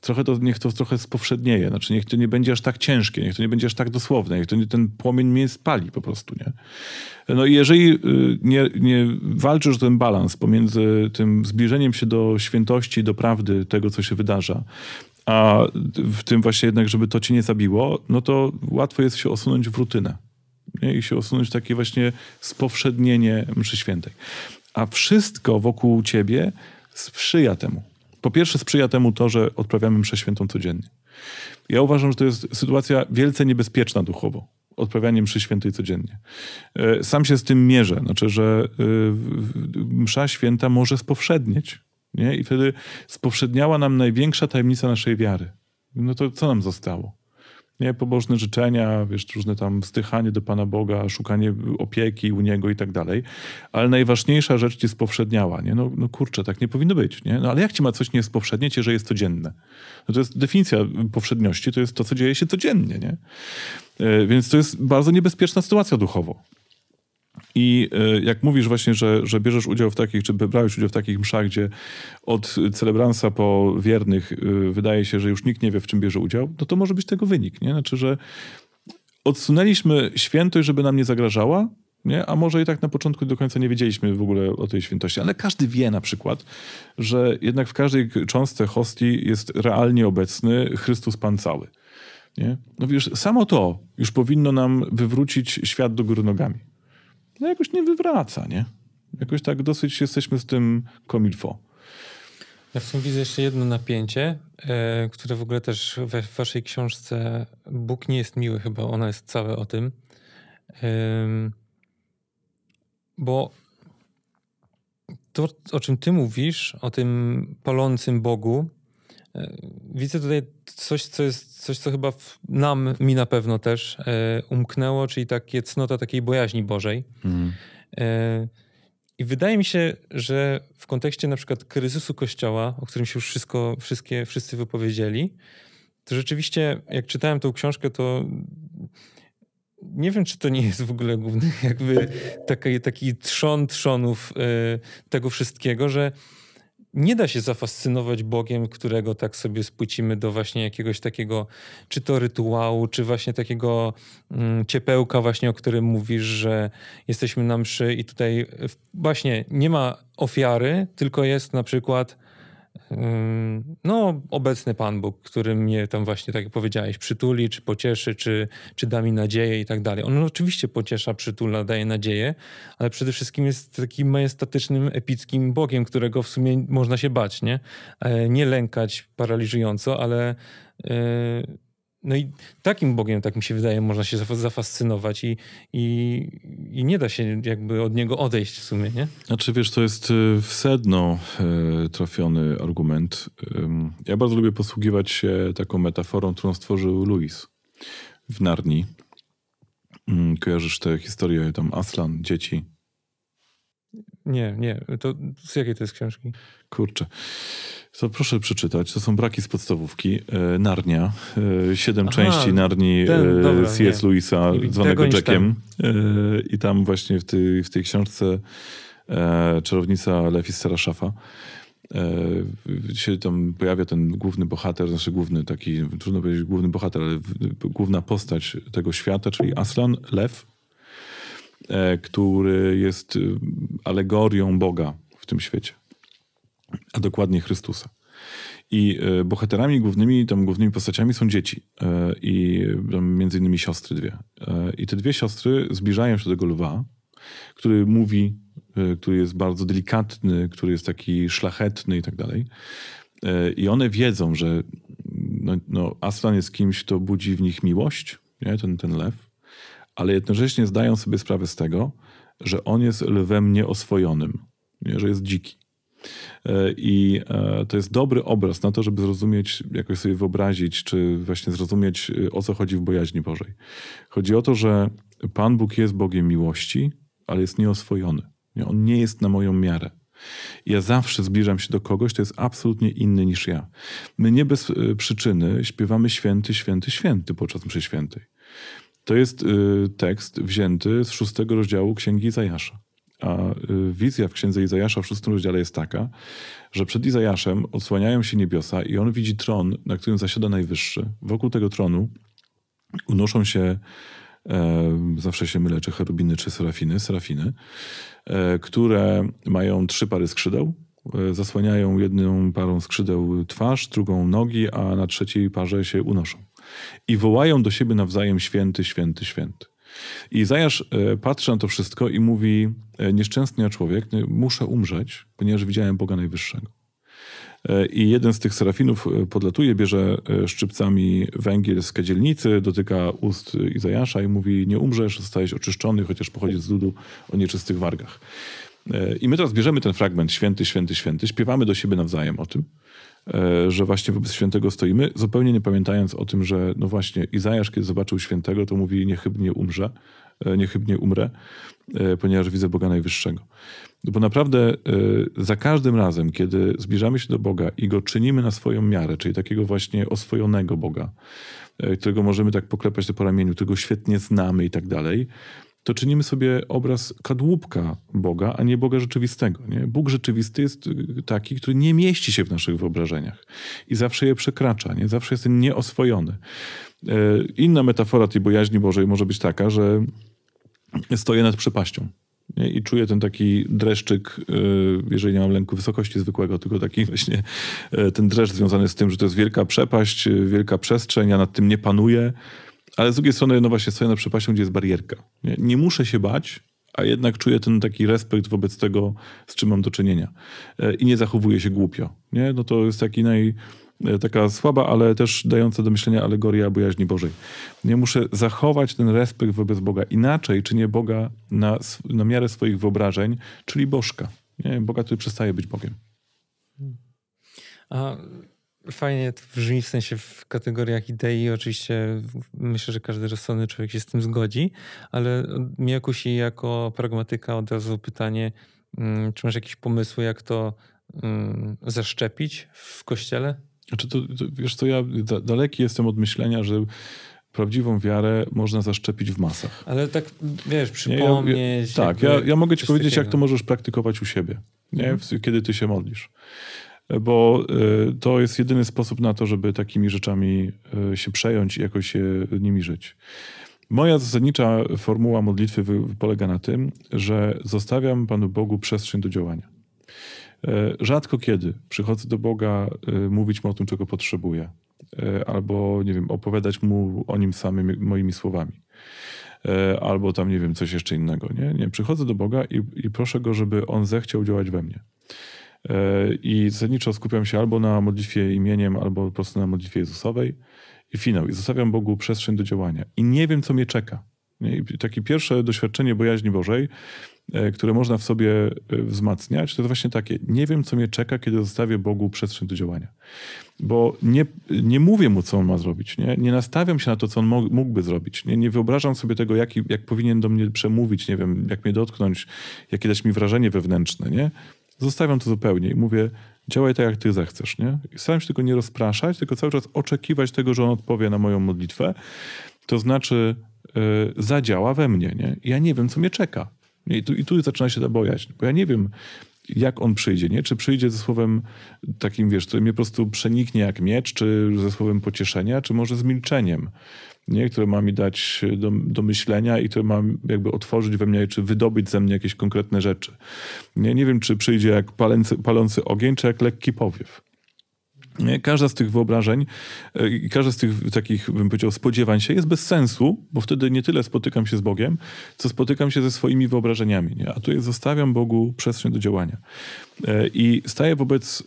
trochę to, niech to trochę spowszednieje, znaczy niech to nie będzie aż tak ciężkie, niech to nie będzie aż tak dosłowne, niech to nie, ten płomień mnie spali po prostu, nie? No i jeżeli y, nie, nie walczysz o ten balans pomiędzy tym zbliżeniem się do świętości, do prawdy, tego, co się wydarza, a w tym właśnie jednak, żeby to cię nie zabiło, no to łatwo jest się osunąć w rutynę nie? i się osunąć w takie właśnie spowszednienie mszy świętej. A wszystko wokół ciebie sprzyja temu po pierwsze sprzyja temu to, że odprawiamy mszę świętą codziennie. Ja uważam, że to jest sytuacja wielce niebezpieczna duchowo. Odprawianie mszy świętej codziennie. E, sam się z tym mierzę, znaczy, że e, msza święta może spowszednieć. Nie? I wtedy spowszedniała nam największa tajemnica naszej wiary. No to co nam zostało? nie? Pobożne życzenia, wiesz, różne tam wstychanie do Pana Boga, szukanie opieki u Niego i tak dalej. Ale najważniejsza rzecz ci spowszedniała, nie? No, no kurczę, tak nie powinno być, nie? No ale jak ci ma coś nie spowszednieć, jeżeli jest codzienne? No to jest definicja powszedniości, to jest to, co dzieje się codziennie, nie? E, więc to jest bardzo niebezpieczna sytuacja duchowo. I e, jak mówisz właśnie, że, że bierzesz udział w takich, czy brałeś udział w takich mszach, gdzie od celebransa po wiernych e, wydaje się, że już nikt nie wie, w czym bierze udział, no to może być tego wynik, nie? Znaczy, że odsunęliśmy świętość, żeby nam nie zagrażała, nie? A może i tak na początku do końca nie wiedzieliśmy w ogóle o tej świętości, ale każdy wie na przykład, że jednak w każdej cząstce hostii jest realnie obecny Chrystus Pan cały. Nie? No wiesz, samo to już powinno nam wywrócić świat do góry nogami no jakoś nie wywraca, nie? Jakoś tak dosyć jesteśmy z tym komilfo. Ja w tym widzę jeszcze jedno napięcie, e, które w ogóle też we, w waszej książce Bóg nie jest miły chyba, ona jest całe o tym. bo to, o czym ty mówisz, o tym palącym Bogu, E, widzę tutaj coś, co jest coś, co chyba nam, mi na pewno też e, umknęło, czyli takie cnota takiej bojaźni Bożej. Mhm. E, I wydaje mi się, że w kontekście na przykład kryzysu Kościoła, o którym się już wszystko, wszystkie, wszyscy wypowiedzieli, to rzeczywiście, jak czytałem tą książkę, to nie wiem, czy to nie jest w ogóle główny (laughs) jakby taki, taki trzon trzonów tego wszystkiego, że nie da się zafascynować Bogiem, którego tak sobie spłycimy do właśnie jakiegoś takiego, czy to rytuału, czy właśnie takiego mm, ciepełka właśnie, o którym mówisz, że jesteśmy na mszy i tutaj właśnie nie ma ofiary, tylko jest na przykład no, obecny Pan Bóg, który mnie tam właśnie, tak jak powiedziałeś, przytuli, czy pocieszy, czy, czy da mi nadzieję i tak dalej. On oczywiście pociesza, przytula, daje nadzieję, ale przede wszystkim jest takim majestatycznym, epickim Bogiem, którego w sumie można się bać, nie? E, nie lękać paraliżująco, ale e, no i takim Bogiem, tak mi się wydaje, można się zafascynować i, i, i, nie da się jakby od niego odejść w sumie, nie? Znaczy wiesz, to jest y, w sedno y, trafiony argument. Ja bardzo lubię posługiwać się taką metaforą, którą stworzył Louis w Narni. Kojarzysz tę historię, tam Aslan, dzieci, nie, nie. To z jakiej to jest książki? Kurczę. To proszę przeczytać. To są braki z podstawówki. E, Narnia. E, siedem Aha, części Narni e, C.S. Lewisa, zwanego Jackiem. I tam właśnie w tej, w tej książce czarownica Lefistera Szafa Dzisiaj tam pojawia ten główny bohater, znaczy główny taki, trudno powiedzieć główny bohater, ale główna postać tego świata, czyli Aslan, lew, E, który jest e, alegorią Boga w tym świecie, a dokładnie Chrystusa. I e, bohaterami głównymi, tam głównymi postaciami są dzieci i między innymi siostry dwie. I te dwie siostry zbliżają się do tego lwa, który mówi, który jest bardzo delikatny, który jest taki szlachetny i tak dalej. I one wiedzą, że no, no Aslan jest kimś, kto budzi w nich miłość, nie? Ten, ten lew ale jednocześnie zdają sobie sprawę z tego, że on jest lwem nieoswojonym, nie? że jest dziki. E, I e, to jest dobry obraz na to, żeby zrozumieć, jakoś sobie wyobrazić, czy właśnie zrozumieć, e, o co chodzi w bojaźni Bożej. Chodzi o to, że Pan Bóg jest Bogiem miłości, ale jest nieoswojony. On nie jest na moją miarę. Ja zawsze zbliżam się do kogoś, kto jest absolutnie inny niż ja. My nie bez przyczyny śpiewamy święty, święty, święty podczas mszy świętej. To jest y, tekst wzięty z szóstego rozdziału Księgi Izajasza. A y, wizja w Księdze Izajasza w szóstym rozdziale jest taka, że przed Izajaszem odsłaniają się niebiosa i on widzi tron, na którym zasiada Najwyższy. Wokół tego tronu unoszą się e, zawsze się mylę, czy cherubiny, czy serafiny, serafiny, e, które mają trzy pary skrzydeł, e, zasłaniają jedną parą skrzydeł twarz, drugą nogi, a na trzeciej parze się unoszą i wołają do siebie nawzajem święty, święty, święty. I Zajasz e, patrzy na to wszystko i mówi, e, nieszczęsny ja człowiek, muszę umrzeć, ponieważ widziałem Boga Najwyższego. E, I jeden z tych serafinów podlatuje, bierze szczypcami węgiel z kadzielnicy, dotyka ust Izajasza i mówi: Nie umrzesz, zostajesz oczyszczony, chociaż pochodzi z ludu o nieczystych wargach. I my teraz bierzemy ten fragment święty, święty, święty, śpiewamy do siebie nawzajem o tym. E, że właśnie wobec świętego stoimy, zupełnie nie pamiętając o tym, że no właśnie Izajasz, kiedy zobaczył świętego, to mówi niechybnie umrze, e, niechybnie umrę, e, ponieważ widzę Boga Najwyższego. Bo naprawdę za każdym razem, kiedy zbliżamy się do Boga i go czynimy na swoją miarę, czyli takiego właśnie oswojonego Boga, którego możemy tak poklepać po ramieniu, którego świetnie znamy i tak dalej, to czynimy sobie obraz kadłubka Boga, a nie Boga rzeczywistego. Nie? Bóg rzeczywisty jest y, taki, który nie mieści się w naszych wyobrażeniach i zawsze je przekracza, nie? zawsze jest nieoswojony. E, inna metafora tej bojaźni Bożej może być taka, że stoję nad przepaścią. Nie? I czuję ten taki dreszczyk, y, jeżeli nie mam lęku wysokości zwykłego, tylko taki właśnie e, ten dreszcz związany z tym, że to jest wielka przepaść, y, wielka przestrzeń, ja nad tym nie panuję. Ale z drugiej strony, no właśnie, stoję na przepaścią, gdzie jest barierka. Nie, nie muszę się bać, a jednak czuję ten taki respekt wobec tego, z czym mam do czynienia. E, I nie zachowuję się głupio. Nie? No to jest taki naj, e, taka słaba, ale też dająca do myślenia alegoria bojaźni Bożej. Nie muszę zachować ten respekt wobec Boga. Inaczej czynię Boga na, na miarę swoich wyobrażeń, czyli Bożka. Nie? Boga, który przestaje być Bogiem. Hmm. A fajnie to brzmi w sensie w kategoriach idei. Oczywiście myślę, że każdy rozsądny człowiek się z tym zgodzi, ale mnie kusi jako pragmatyka od razu pytanie, mm, czy masz jakieś pomysły, jak to mm, zaszczepić w kościele? Znaczy to, to, wiesz to ja daleki jestem od myślenia, że prawdziwą wiarę można zaszczepić w masach. Ale tak, wiesz, przypomnieć. Ja, ja, tak, ja, ja mogę ci powiedzieć, takiego. jak to możesz praktykować u siebie, nie? Mhm. kiedy ty się modlisz bo y, to jest jedyny sposób na to, żeby takimi rzeczami y, się przejąć i jakoś się nimi żyć. Moja zasadnicza formuła modlitwy polega na tym, że zostawiam Panu Bogu przestrzeń do działania. E, rzadko kiedy przychodzę do Boga y, mówić mu o tym, czego potrzebuję, e, albo, nie wiem, opowiadać mu o nim samym moimi słowami, e, albo tam, nie wiem, coś jeszcze innego. Nie, nie przychodzę do Boga i, i proszę go, żeby on zechciał działać we mnie. E, I zasadniczo skupiam się albo na modlitwie imieniem, albo po prostu na modlitwie Jezusowej i finał. I zostawiam Bogu przestrzeń do działania. I nie wiem, co mnie czeka. I takie pierwsze doświadczenie bojaźni Bożej, e, które można w sobie e, wzmacniać, to jest właśnie takie. Nie wiem, co mnie czeka, kiedy zostawię Bogu przestrzeń do działania. Bo nie, nie mówię mu, co on ma zrobić. Nie, nie nastawiam się na to, co on mógłby zrobić. Nie, nie wyobrażam sobie tego, jak, jak powinien do mnie przemówić, nie wiem, jak mnie dotknąć, jakie dać mi wrażenie wewnętrzne. Nie? zostawiam to zupełnie i mówię, działaj tak, jak ty zechcesz, nie? I staram się tego nie rozpraszać, tylko cały czas oczekiwać tego, że on odpowie na moją modlitwę. To znaczy yy, zadziała we mnie, nie? I ja nie wiem, co mnie czeka. I tu, I tu zaczyna się ta bojaźń, bo ja nie wiem, jak on przyjdzie, nie? Czy przyjdzie ze słowem takim, wiesz, który mnie po prostu przeniknie jak miecz, czy ze słowem pocieszenia, czy może z milczeniem nie? które ma mi dać e, do, do myślenia i które ma jakby otworzyć we mnie, czy wydobyć ze mnie jakieś konkretne rzeczy. Nie, nie wiem, czy przyjdzie jak palący, palący ogień, czy jak lekki powiew. Każda z tych wyobrażeń e, i każda z tych takich, bym powiedział, spodziewań się jest bez sensu, bo wtedy nie tyle spotykam się z Bogiem, co spotykam się ze swoimi wyobrażeniami. Nie? A tu jest, zostawiam Bogu przestrzeń do działania. E, I staję wobec,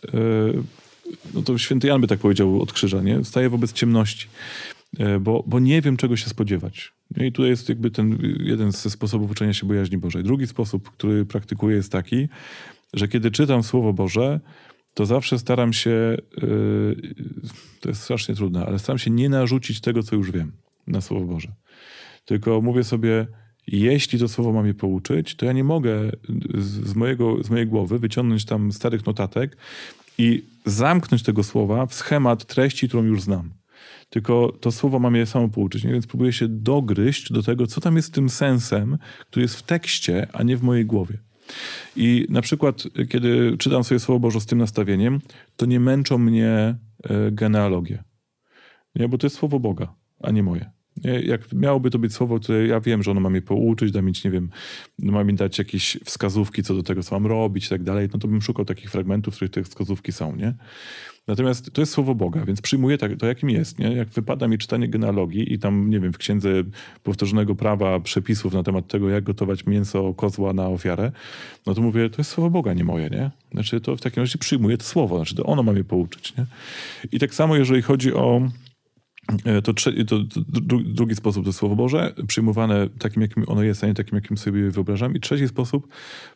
no to święty Jan by tak powiedział od krzyża, nie? staję wobec ciemności. E, bo, bo nie wiem, czego się spodziewać. No I tutaj jest jakby ten jeden ze sposobów uczenia się bojaźni Bożej. Drugi sposób, który praktykuję, jest taki, że kiedy czytam Słowo Boże, to zawsze staram się, e, to jest strasznie trudne, ale staram się nie narzucić tego, co już wiem na Słowo Boże. Tylko mówię sobie, jeśli to słowo ma mnie pouczyć, to ja nie mogę z, mojego, z mojej głowy wyciągnąć tam starych notatek i zamknąć tego słowa w schemat treści, którą już znam tylko to słowo mam je samo pouczyć, nie? więc próbuję się dogryźć do tego, co tam jest tym sensem, który jest w tekście, a nie w mojej głowie. I na przykład, kiedy czytam sobie Słowo Boże z tym nastawieniem, to nie męczą mnie e, genealogie. Nie, bo to jest Słowo Boga, a nie moje jak miałoby to być słowo, które ja wiem, że ono ma mnie pouczyć, da mieć, nie wiem, ma mi dać jakieś wskazówki co do tego, co mam robić i tak dalej, no to bym szukał takich fragmentów, w których te wskazówki są, nie? Natomiast to jest słowo Boga, więc przyjmuję tak, to, jakim jest. Nie? Jak wypada mi czytanie genealogii i tam, nie wiem, w księdze powtórzonego prawa przepisów na temat tego, jak gotować mięso kozła na ofiarę, no to mówię, to jest słowo Boga, nie moje, nie? Znaczy to w takim razie przyjmuję to słowo, znaczy to ono ma mnie pouczyć, nie? I tak samo, jeżeli chodzi o E, to, to, drugi sposób to Słowo Boże, przyjmowane takim, jakim ono jest, a nie takim, jakim sobie wyobrażam. I trzeci sposób,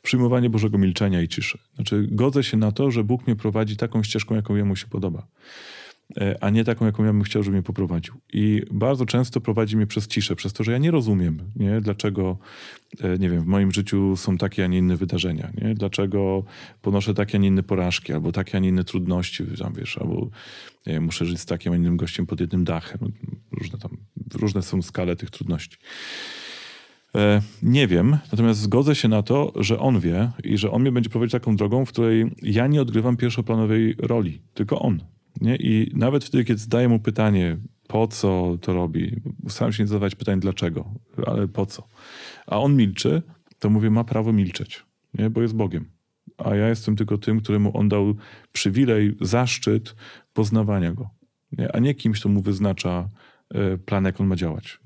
przyjmowanie Bożego milczenia i ciszy. Znaczy, godzę się na to, że Bóg mnie prowadzi taką ścieżką, jaką Jemu się podoba. E, a nie taką, jaką ja bym chciał, żeby mnie poprowadził. I bardzo często prowadzi mnie przez ciszę, przez to, że ja nie rozumiem, nie? dlaczego, e, nie wiem, w moim życiu są takie, a nie inne wydarzenia, nie? dlaczego ponoszę takie, a nie inne porażki, albo takie, a nie inne trudności, tam, wiesz, albo muszę żyć z takim, a innym gościem pod jednym dachem. Różne, tam, różne są skale tych trudności. E, nie wiem, natomiast zgodzę się na to, że on wie i że on mnie będzie prowadzić taką drogą, w której ja nie odgrywam pierwszoplanowej roli, tylko on. Nie? I nawet wtedy, kiedy zadaję mu pytanie, po co to robi, staram się nie zadawać pytań dlaczego, ale po co, a on milczy, to mówię, ma prawo milczeć, nie? bo jest Bogiem. A ja jestem tylko tym, któremu on dał przywilej, zaszczyt poznawania go, nie? a nie kimś, kto mu wyznacza e, plan, jak on ma działać.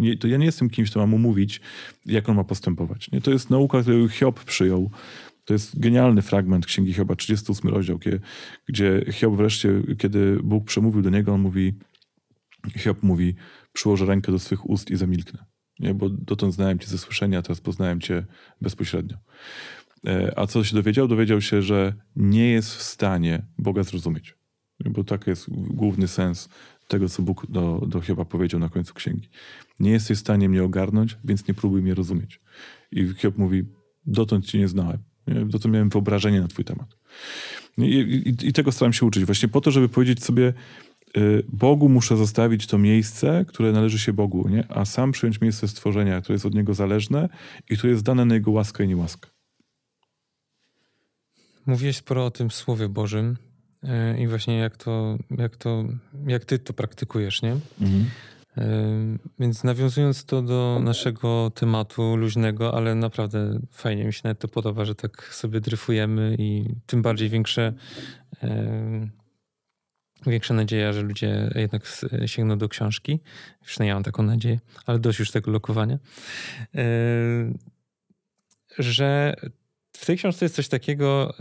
Nie? to ja nie jestem kimś, kto ma mu mówić, jak on ma postępować. Nie? To jest nauka, którą Hiob przyjął to jest genialny fragment Księgi Hioba, 38 rozdział, gdzie, gdzie Hiob wreszcie, kiedy Bóg przemówił do niego, on mówi, Hiob mówi, przyłożę rękę do swych ust i zamilknę. Nie, bo dotąd znałem cię ze słyszenia, teraz poznałem cię bezpośrednio. E, a co się dowiedział? Dowiedział się, że nie jest w stanie Boga zrozumieć. Bo taki jest główny sens tego, co Bóg do, do Hioba powiedział na końcu księgi. Nie jesteś w stanie mnie ogarnąć, więc nie próbuj mnie rozumieć. I Hiob mówi, dotąd cię nie znałem, do to miałem wyobrażenie na twój temat. No I, i, I, tego staram się uczyć. Właśnie po to, żeby powiedzieć sobie, y, Bogu muszę zostawić to miejsce, które należy się Bogu, nie? a sam przyjąć miejsce stworzenia, które jest od Niego zależne i które jest dane na Jego łaskę i niełaskę. Mówiłeś sporo o tym Słowie Bożym y, i właśnie jak to, jak to, jak Ty to praktykujesz, nie? Mhm. Więc nawiązując to do naszego tematu luźnego, ale naprawdę fajnie mi się nawet to podoba, że tak sobie dryfujemy i tym bardziej większe, większa nadzieja, że ludzie jednak sięgną do książki. Przynajmniej ja mam taką nadzieję, ale dość już tego lokowania. Że w tej książce jest coś takiego,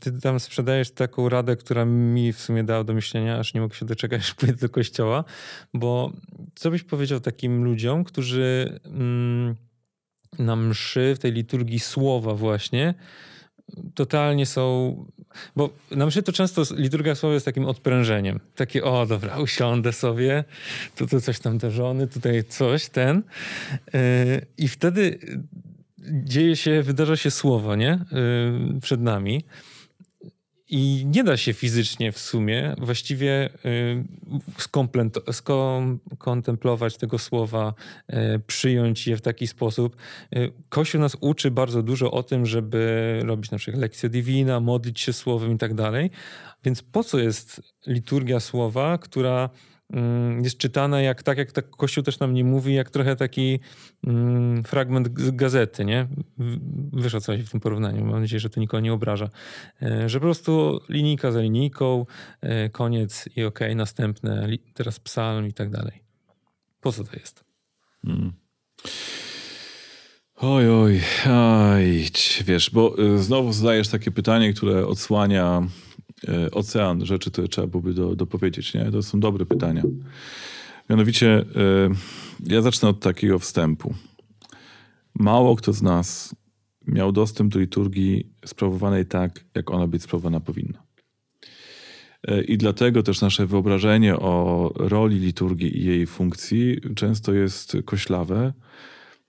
ty tam sprzedajesz taką radę, która mi w sumie dała do myślenia, aż nie mogę się doczekać, aż (laughs) pójdę do kościoła, bo co byś powiedział takim ludziom, którzy mm, na mszy, w tej liturgii słowa właśnie, totalnie są. Bo na mszy to często liturgia słowa jest takim odprężeniem. Takie, o dobra, usiądę sobie, tutaj coś tam do żony, tutaj coś, ten. Y, I wtedy dzieje się, wydarza się słowo, nie? Y, przed nami. I nie da się fizycznie w sumie właściwie y, skontemplować tego słowa, y, przyjąć je w taki sposób. Kościół nas uczy bardzo dużo o tym, żeby robić na przykład lekcje divina, modlić się słowem i tak dalej. Więc po co jest liturgia słowa, która Mm, jest czytane jak tak, jak tak Kościół też nam nie mówi, jak trochę taki mm, fragment gazety, nie? wyszło o co w tym porównaniu, mam nadzieję, że to nikogo nie obraża. E, że po prostu linijka za linijką, e, koniec i okej, okay, następne, teraz psalm i tak dalej. Po co to jest? Hmm. Oj, oj, aj, wiesz, bo y, znowu zadajesz takie pytanie, które odsłania E, ocean rzeczy, które trzeba byłoby do, dopowiedzieć. Nie? To są dobre pytania. Mianowicie, e, ja zacznę od takiego wstępu. Mało kto z nas miał dostęp do liturgii sprawowanej tak, jak ona być sprawowana powinna. E, I dlatego też nasze wyobrażenie o roli liturgii i jej funkcji często jest koślawe,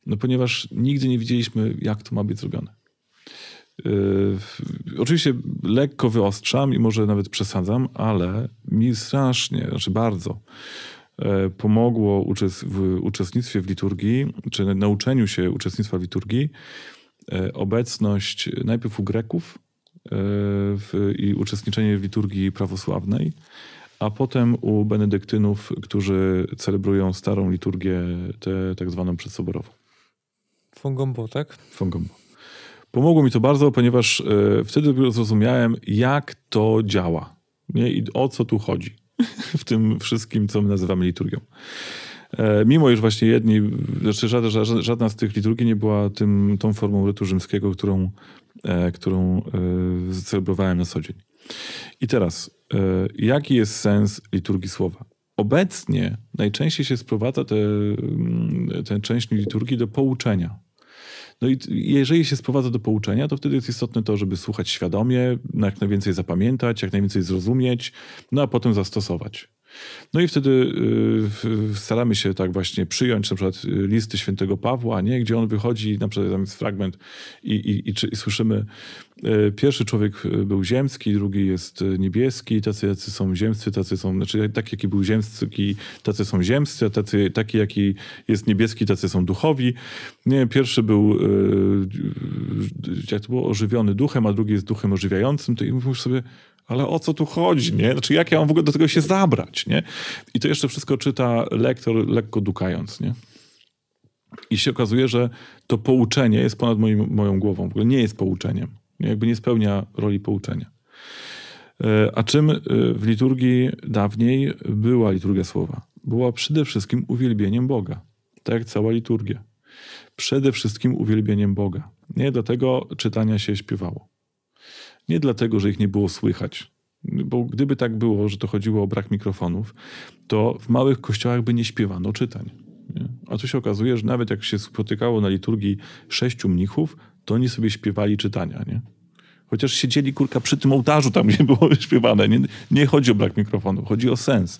no ponieważ nigdy nie widzieliśmy, jak to ma być zrobione. Yy, oczywiście lekko wyostrzam i może nawet przesadzam, ale mi strasznie, znaczy bardzo yy, pomogło uczest w uczestnictwie w liturgii, czy nauczeniu się uczestnictwa w liturgii, yy, obecność najpierw u Greków e, w, i uczestniczenie w liturgii prawosławnej, a potem u benedyktynów, którzy celebrują starą liturgię, tę tak zwaną przedsoborową. Fongombo, tak? Fongombo. Pomogło mi to bardzo, ponieważ y, wtedy zrozumiałem, jak to działa nie? i o co tu chodzi (laughs) w tym wszystkim, co my nazywamy liturgią. E, mimo iż właśnie jedni, znaczy żadna, żadna z tych liturgii nie była tym, tą formą rytu rzymskiego, którą, e, którą e, celebrowałem na co dzień. I teraz, e, jaki jest sens liturgii słowa? Obecnie najczęściej się sprowadza tę mm, część liturgii do pouczenia, no i jeżeli się sprowadza do pouczenia, to wtedy jest istotne to, żeby słuchać świadomie, no jak najwięcej zapamiętać, jak najwięcej zrozumieć, no a potem zastosować. No i wtedy y, staramy się tak właśnie przyjąć na przykład y, listy świętego Pawła, nie? gdzie on wychodzi, na przykład tam jest fragment i, i, i, i słyszymy y, pierwszy człowiek był ziemski, drugi jest niebieski, tacy jacy są ziemscy, tacy są, znaczy taki jaki był ziemski, tacy są ziemscy, a tacy, taki jaki jest niebieski, tacy są duchowi. Nie, pierwszy był jak to było, ożywiony duchem, a drugi jest duchem ożywiającym. To i mówisz sobie, ale o co tu chodzi, nie? Znaczy, jak ja mam w ogóle do tego się zabrać, nie? I to jeszcze wszystko czyta lektor, lekko dukając, nie? I się okazuje, że to pouczenie jest ponad moim, moją głową. W ogóle nie jest pouczeniem. Jakby nie spełnia roli pouczenia. E, a czym e, w liturgii dawniej była liturgia słowa? Była przede wszystkim uwielbieniem Boga. Tak jak cała liturgia. Przede wszystkim uwielbieniem Boga. Nie tego czytania się śpiewało. Nie dlatego, że ich nie było słychać, bo gdyby tak było, że to chodziło o brak mikrofonów, to w małych kościołach by nie śpiewano czytań. Nie? A tu się okazuje, że nawet jak się spotykało na liturgii sześciu mnichów, to oni sobie śpiewali czytania. Nie? Chociaż siedzieli kurka przy tym ołtarzu, tam (laughs) gdzie było śpiewane. Nie, nie chodzi o brak mikrofonu, chodzi o sens.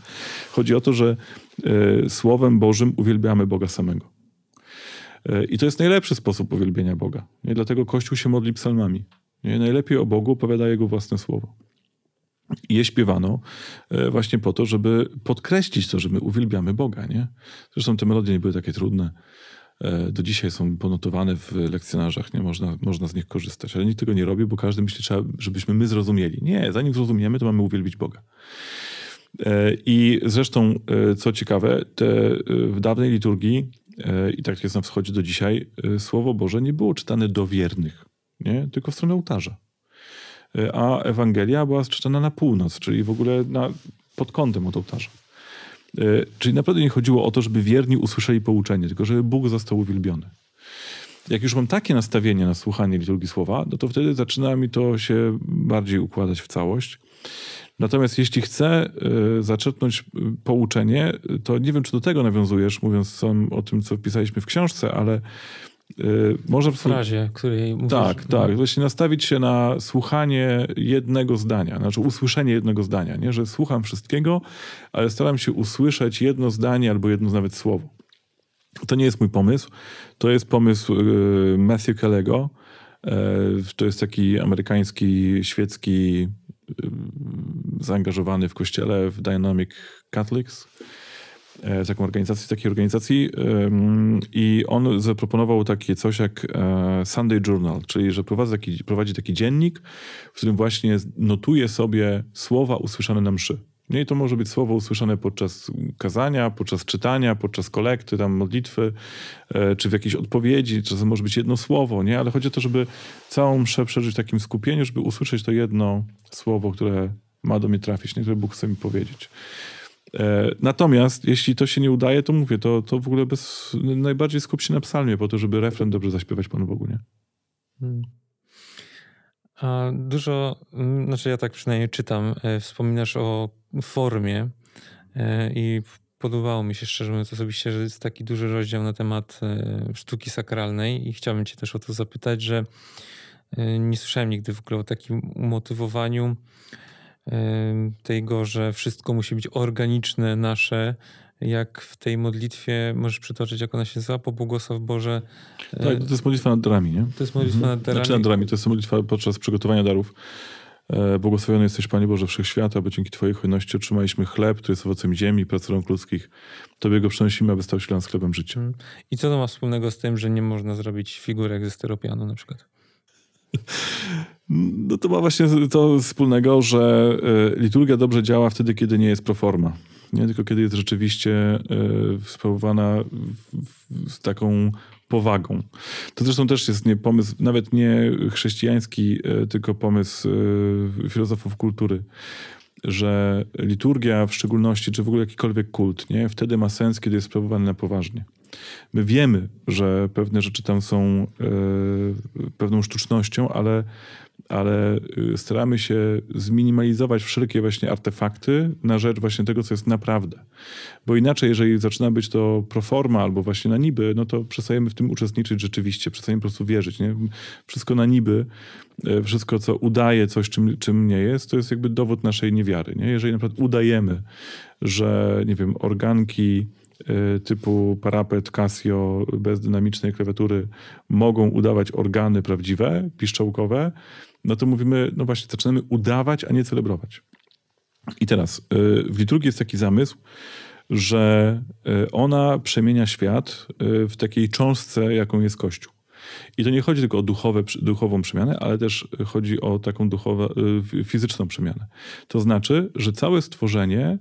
Chodzi o to, że e, Słowem Bożym uwielbiamy Boga samego. E, I to jest najlepszy sposób uwielbienia Boga. Nie? Dlatego Kościół się modli psalmami. Nie? Najlepiej o Bogu opowiada jego własne słowo. I je śpiewano e, właśnie po to, żeby podkreślić to, że my uwielbiamy Boga. Nie? Zresztą te melodie nie były takie trudne. E, do dzisiaj są ponotowane w lekcjonarzach, nie można, można z nich korzystać. Ale nikt tego nie robi, bo każdy myśli, żebyśmy my zrozumieli. Nie, zanim zrozumiemy, to mamy uwielbić Boga. E, I zresztą, co ciekawe, w dawnej liturgii, i tak jest na wschodzie do dzisiaj, Słowo Boże nie było czytane do wiernych nie? tylko w stronę ołtarza. E, a Ewangelia była czytana na północ, czyli w ogóle na, pod kątem od ołtarza. E, czyli naprawdę nie chodziło o to, żeby wierni usłyszeli pouczenie, tylko żeby Bóg został uwielbiony. Jak już mam takie nastawienie na słuchanie liturgii słowa, no to wtedy zaczyna mi to się bardziej układać w całość. Natomiast jeśli chcę e, zaczerpnąć pouczenie, to nie wiem, czy do tego nawiązujesz, mówiąc o tym, co wpisaliśmy w książce, ale Y, może w frazie, której mówisz. Tak, no. tak. Właśnie nastawić się na słuchanie jednego zdania, znaczy usłyszenie jednego zdania, nie? że słucham wszystkiego, ale staram się usłyszeć jedno zdanie albo jedno nawet słowo. To nie jest mój pomysł, to jest pomysł y, Matthew Kellego. Y, to jest taki amerykański, świecki, zaangażowany w kościele, w Dynamic Catholics E, z taką organizację, takiej organizacji i on zaproponował takie coś jak e, Sunday Journal, czyli że prowadzi taki, prowadzi taki dziennik, w którym właśnie notuje sobie słowa usłyszane na mszy. nie no i to może być słowo usłyszane podczas kazania, podczas czytania, podczas kolekty, tam modlitwy, e, czy w jakiejś odpowiedzi, czasem może być jedno słowo, nie? Ale chodzi o to, żeby całą mszę przeżyć w takim skupieniu, żeby usłyszeć to jedno słowo, które ma do mnie trafić, nie? które Bóg chce mi powiedzieć. E, natomiast jeśli to się nie udaje, to mówię, to, to w ogóle bez, najbardziej skup się na psalmie po to, żeby refren dobrze zaśpiewać Panu Bogu, nie? Hmm. A dużo, mm, znaczy ja tak przynajmniej czytam, e, wspominasz o formie e, i podobało mi się szczerze mówiąc osobiście, że jest taki duży rozdział na temat sztuki sakralnej i chciałbym cię też o to zapytać, że nie słyszałem nigdy w ogóle o takim umotywowaniu tego, że wszystko musi być organiczne, nasze, jak w tej modlitwie możesz przytoczyć, jak ona się nazywa, pobłogosław Boże. E, tak, to jest modlitwa nad darami, nie? To jest modlitwa mhm. nad znaczy darami. Znaczy nad darami, to jest modlitwa podczas przygotowania darów. E, błogosławiony jesteś, Panie Boże Wszechświata, aby dzięki Twojej hojności otrzymaliśmy chleb, który jest owocem ziemi, prac rąk ludzkich. Tobie go przynosimy, aby stał się dla nas chlebem życia. Mhm. I co to ma wspólnego z tym, że nie można zrobić figurek ze steropianu na przykład? No to ma właśnie to wspólnego, że y, liturgia dobrze działa wtedy, kiedy nie jest proforma. Nie tylko kiedy jest rzeczywiście y, sprawowana z taką powagą. To zresztą też jest nie pomysł, nawet nie chrześcijański, y, tylko pomysł filozofów kultury że liturgia w szczególności, czy w ogóle jakikolwiek kult, nie, wtedy ma sens, kiedy jest sprawowany na poważnie. My wiemy, że pewne rzeczy tam są e, pewną sztucznością, ale, ale e, staramy się zminimalizować wszelkie właśnie artefakty na rzecz właśnie tego, co jest naprawdę. Bo inaczej, jeżeli zaczyna być to proforma albo właśnie na niby, no to przestajemy w tym uczestniczyć rzeczywiście, przestajemy po prostu wierzyć. Nie? Wszystko na niby, e, wszystko, co udaje coś, czym, czym nie jest, to jest jakby dowód naszej niewiary. Nie? Jeżeli na przykład udajemy, że, nie wiem, organki Y, typu parapet Casio bez dynamicznej klawiatury mogą udawać organy prawdziwe, piszczołkowe, no to mówimy, no właśnie, zaczynamy udawać, a nie celebrować. I teraz y, w liturgii jest taki zamysł, że y, ona przemienia świat w takiej cząstce, jaką jest Kościół. I to nie chodzi tylko o duchowe, duchową przemianę, ale też chodzi o taką duchowe, fizyczną przemianę. To znaczy, że całe stworzenie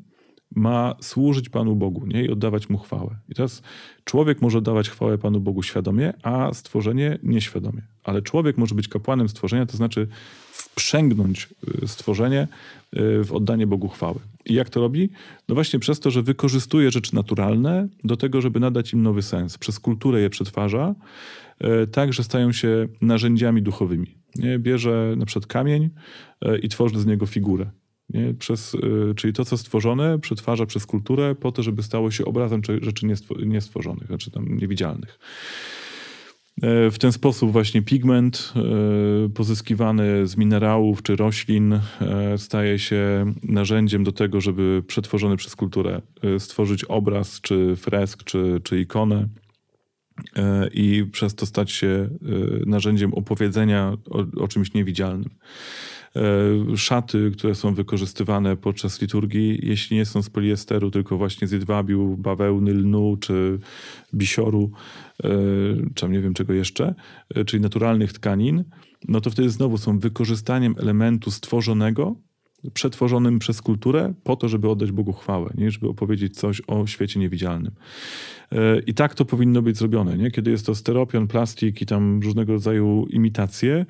ma służyć Panu Bogu nie? i oddawać Mu chwałę. I teraz człowiek może oddawać chwałę Panu Bogu świadomie, a stworzenie nieświadomie. Ale człowiek może być kapłanem stworzenia, to znaczy wprzęgnąć y, stworzenie y, w oddanie Bogu chwały. I jak to robi? No właśnie przez to, że wykorzystuje rzeczy naturalne do tego, żeby nadać im nowy sens. Przez kulturę je przetwarza, y, tak, że stają się narzędziami duchowymi. Nie? Bierze na przykład kamień i tworzy z niego figurę. Nie? Przez, y, czyli to, co stworzone, przetwarza przez kulturę po to, żeby stało się obrazem rzeczy niestworzonych, znaczy tam niewidzialnych. E, w ten sposób właśnie pigment e, pozyskiwany z minerałów czy roślin e, staje się narzędziem do tego, żeby przetworzony przez kulturę stworzyć obraz czy fresk czy, czy ikonę i przez to stać się narzędziem opowiedzenia o, o czymś niewidzialnym. E, szaty, które są wykorzystywane podczas liturgii, jeśli nie są z poliesteru, tylko właśnie z jedwabiu, bawełny, lnu czy bisioru, e, czy nie wiem czego jeszcze, e, czyli naturalnych tkanin, no to wtedy znowu są wykorzystaniem elementu stworzonego, przetworzonym przez kulturę po to, żeby oddać Bogu chwałę, nie? żeby opowiedzieć coś o świecie niewidzialnym. I tak to powinno być zrobione. Nie? Kiedy jest to steropion, plastik i tam różnego rodzaju imitacje,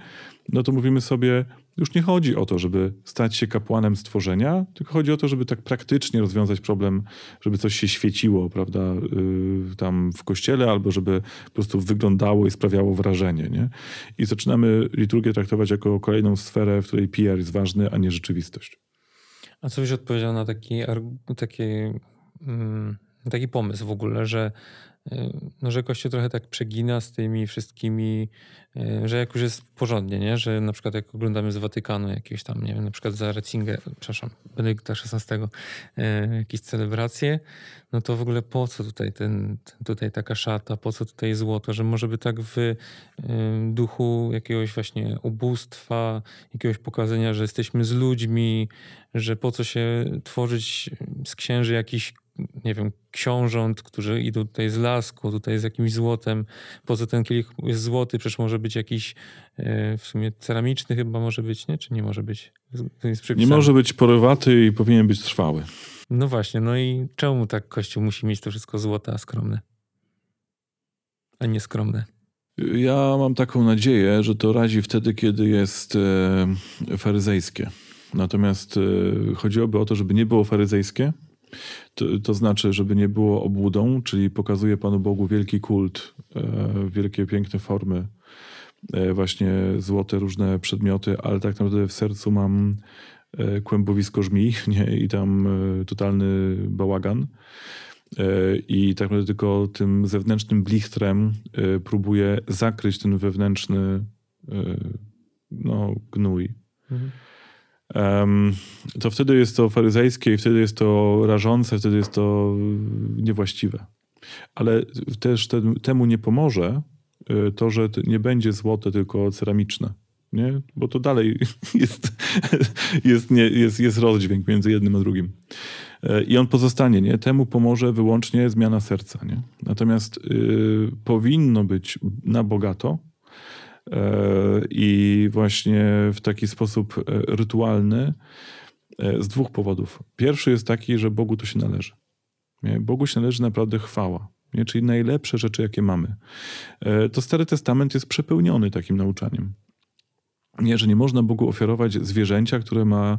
no to mówimy sobie, już nie chodzi o to, żeby stać się kapłanem stworzenia, tylko chodzi o to, żeby tak praktycznie rozwiązać problem, żeby coś się świeciło, prawda, yy, tam w kościele, albo żeby po prostu wyglądało i sprawiało wrażenie, nie? I zaczynamy liturgię traktować jako kolejną sferę, w której PR jest ważny, a nie rzeczywistość. A co byś odpowiedział na taki, taki, mm, taki pomysł w ogóle, że y, no, że Kościół trochę tak przegina z tymi wszystkimi E, że jak już jest porządnie, nie? że na przykład jak oglądamy z Watykanu jakieś tam, nie wiem, na przykład za Ratzinger, przepraszam, Benedykta XVI, e, jakieś celebracje, no to w ogóle po co tutaj, ten, tutaj taka szata, po co tutaj złoto, że może by tak w e, duchu jakiegoś właśnie ubóstwa, jakiegoś pokazania, że jesteśmy z ludźmi, że po co się tworzyć z księży jakiś nie wiem, książąt, którzy idą tutaj z lasku, tutaj z jakimś złotem. Poza ten kielich jest złoty, przecież może być jakiś e, w sumie ceramiczny chyba może być, nie? Czy nie może być? nie może być porywaty i powinien być trwały. No właśnie, no i czemu tak Kościół musi mieć to wszystko złote, a skromne? A nie skromne. Ja mam taką nadzieję, że to radzi wtedy, kiedy jest e, faryzejskie. Natomiast e, chodziłoby o to, żeby nie było faryzejskie, to, to, znaczy, żeby nie było obłudą, czyli pokazuje Panu Bogu wielki kult, e, wielkie piękne formy, e, właśnie złote różne przedmioty, ale tak naprawdę w sercu mam e, kłębowisko żmi (laughs) nie? i tam totalny bałagan. I tak naprawdę tylko tym zewnętrznym blichtrem próbuję zakryć ten wewnętrzny no, gnój. Mhm to wtedy jest to faryzejskie i wtedy jest to rażące, wtedy jest to niewłaściwe. Ale też te, temu nie pomoże y, to, że nie będzie złote, tylko ceramiczne. Nie? Bo to dalej (laughs) jest, jest, nie, jest, jest rozdźwięk między jednym a drugim. E, I on pozostanie, nie? Temu pomoże wyłącznie zmiana serca, nie? Natomiast y, powinno być na bogato, E, I właśnie w taki sposób e, rytualny e, z dwóch powodów. Pierwszy jest taki, że Bogu to się należy. Bogu się należy naprawdę chwała, nie? czyli najlepsze rzeczy, jakie mamy. To Stary Testament jest przepełniony takim nauczaniem. Nie, że nie można Bogu ofiarować zwierzęcia, które ma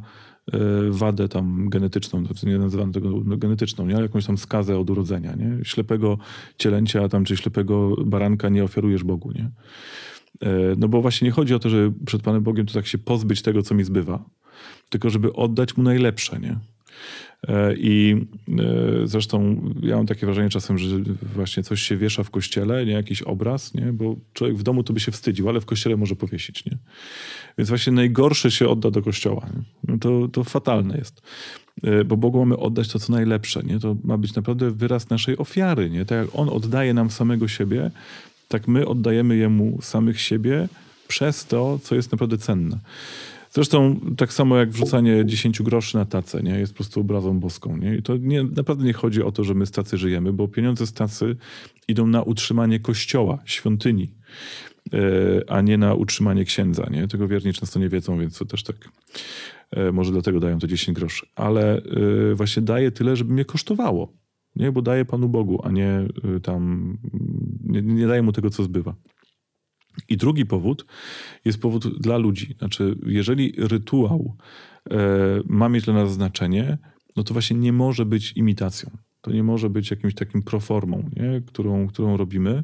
wadę tam genetyczną, nie nazywam tego no, genetyczną, nie? ale jakąś tam skazę od urodzenia. Nie? Ślepego cielęcia tam, czy ślepego baranka nie ofiarujesz Bogu. Nie? E, no bo właśnie nie chodzi o to, że przed Panem Bogiem to tak się pozbyć tego, co mi zbywa, tylko żeby oddać Mu najlepsze, nie? E, I e, zresztą ja mam takie wrażenie czasem, że właśnie coś się wiesza w kościele, nie jakiś obraz, nie? bo człowiek w domu to by się wstydził, ale w kościele może powiesić. Nie? Więc właśnie najgorsze się odda do kościoła. No to, to fatalne jest. Bo Bogu mamy oddać to, co najlepsze. Nie? To ma być naprawdę wyraz naszej ofiary. Nie? Tak jak On oddaje nam samego siebie, tak my oddajemy jemu samych siebie przez to, co jest naprawdę cenne. Zresztą tak samo jak wrzucanie 10 groszy na tacę, nie? jest po prostu obrazą boską. Nie? I to nie, naprawdę nie chodzi o to, że my z tacy żyjemy, bo pieniądze z tacy idą na utrzymanie kościoła, świątyni, e, a nie na utrzymanie księdza. Nie? Tego wierni często nie wiedzą, więc to też tak. E, może dlatego dają te 10 groszy. Ale e, właśnie daję tyle, żeby mnie kosztowało nie? bo daje Panu Bogu, a nie y, tam, nie, nie daje mu tego, co zbywa. I drugi powód jest powód dla ludzi. Znaczy, jeżeli rytuał e, ma mieć dla nas znaczenie, no to właśnie nie może być imitacją. To nie może być jakimś takim proformą, nie? Którą, którą robimy,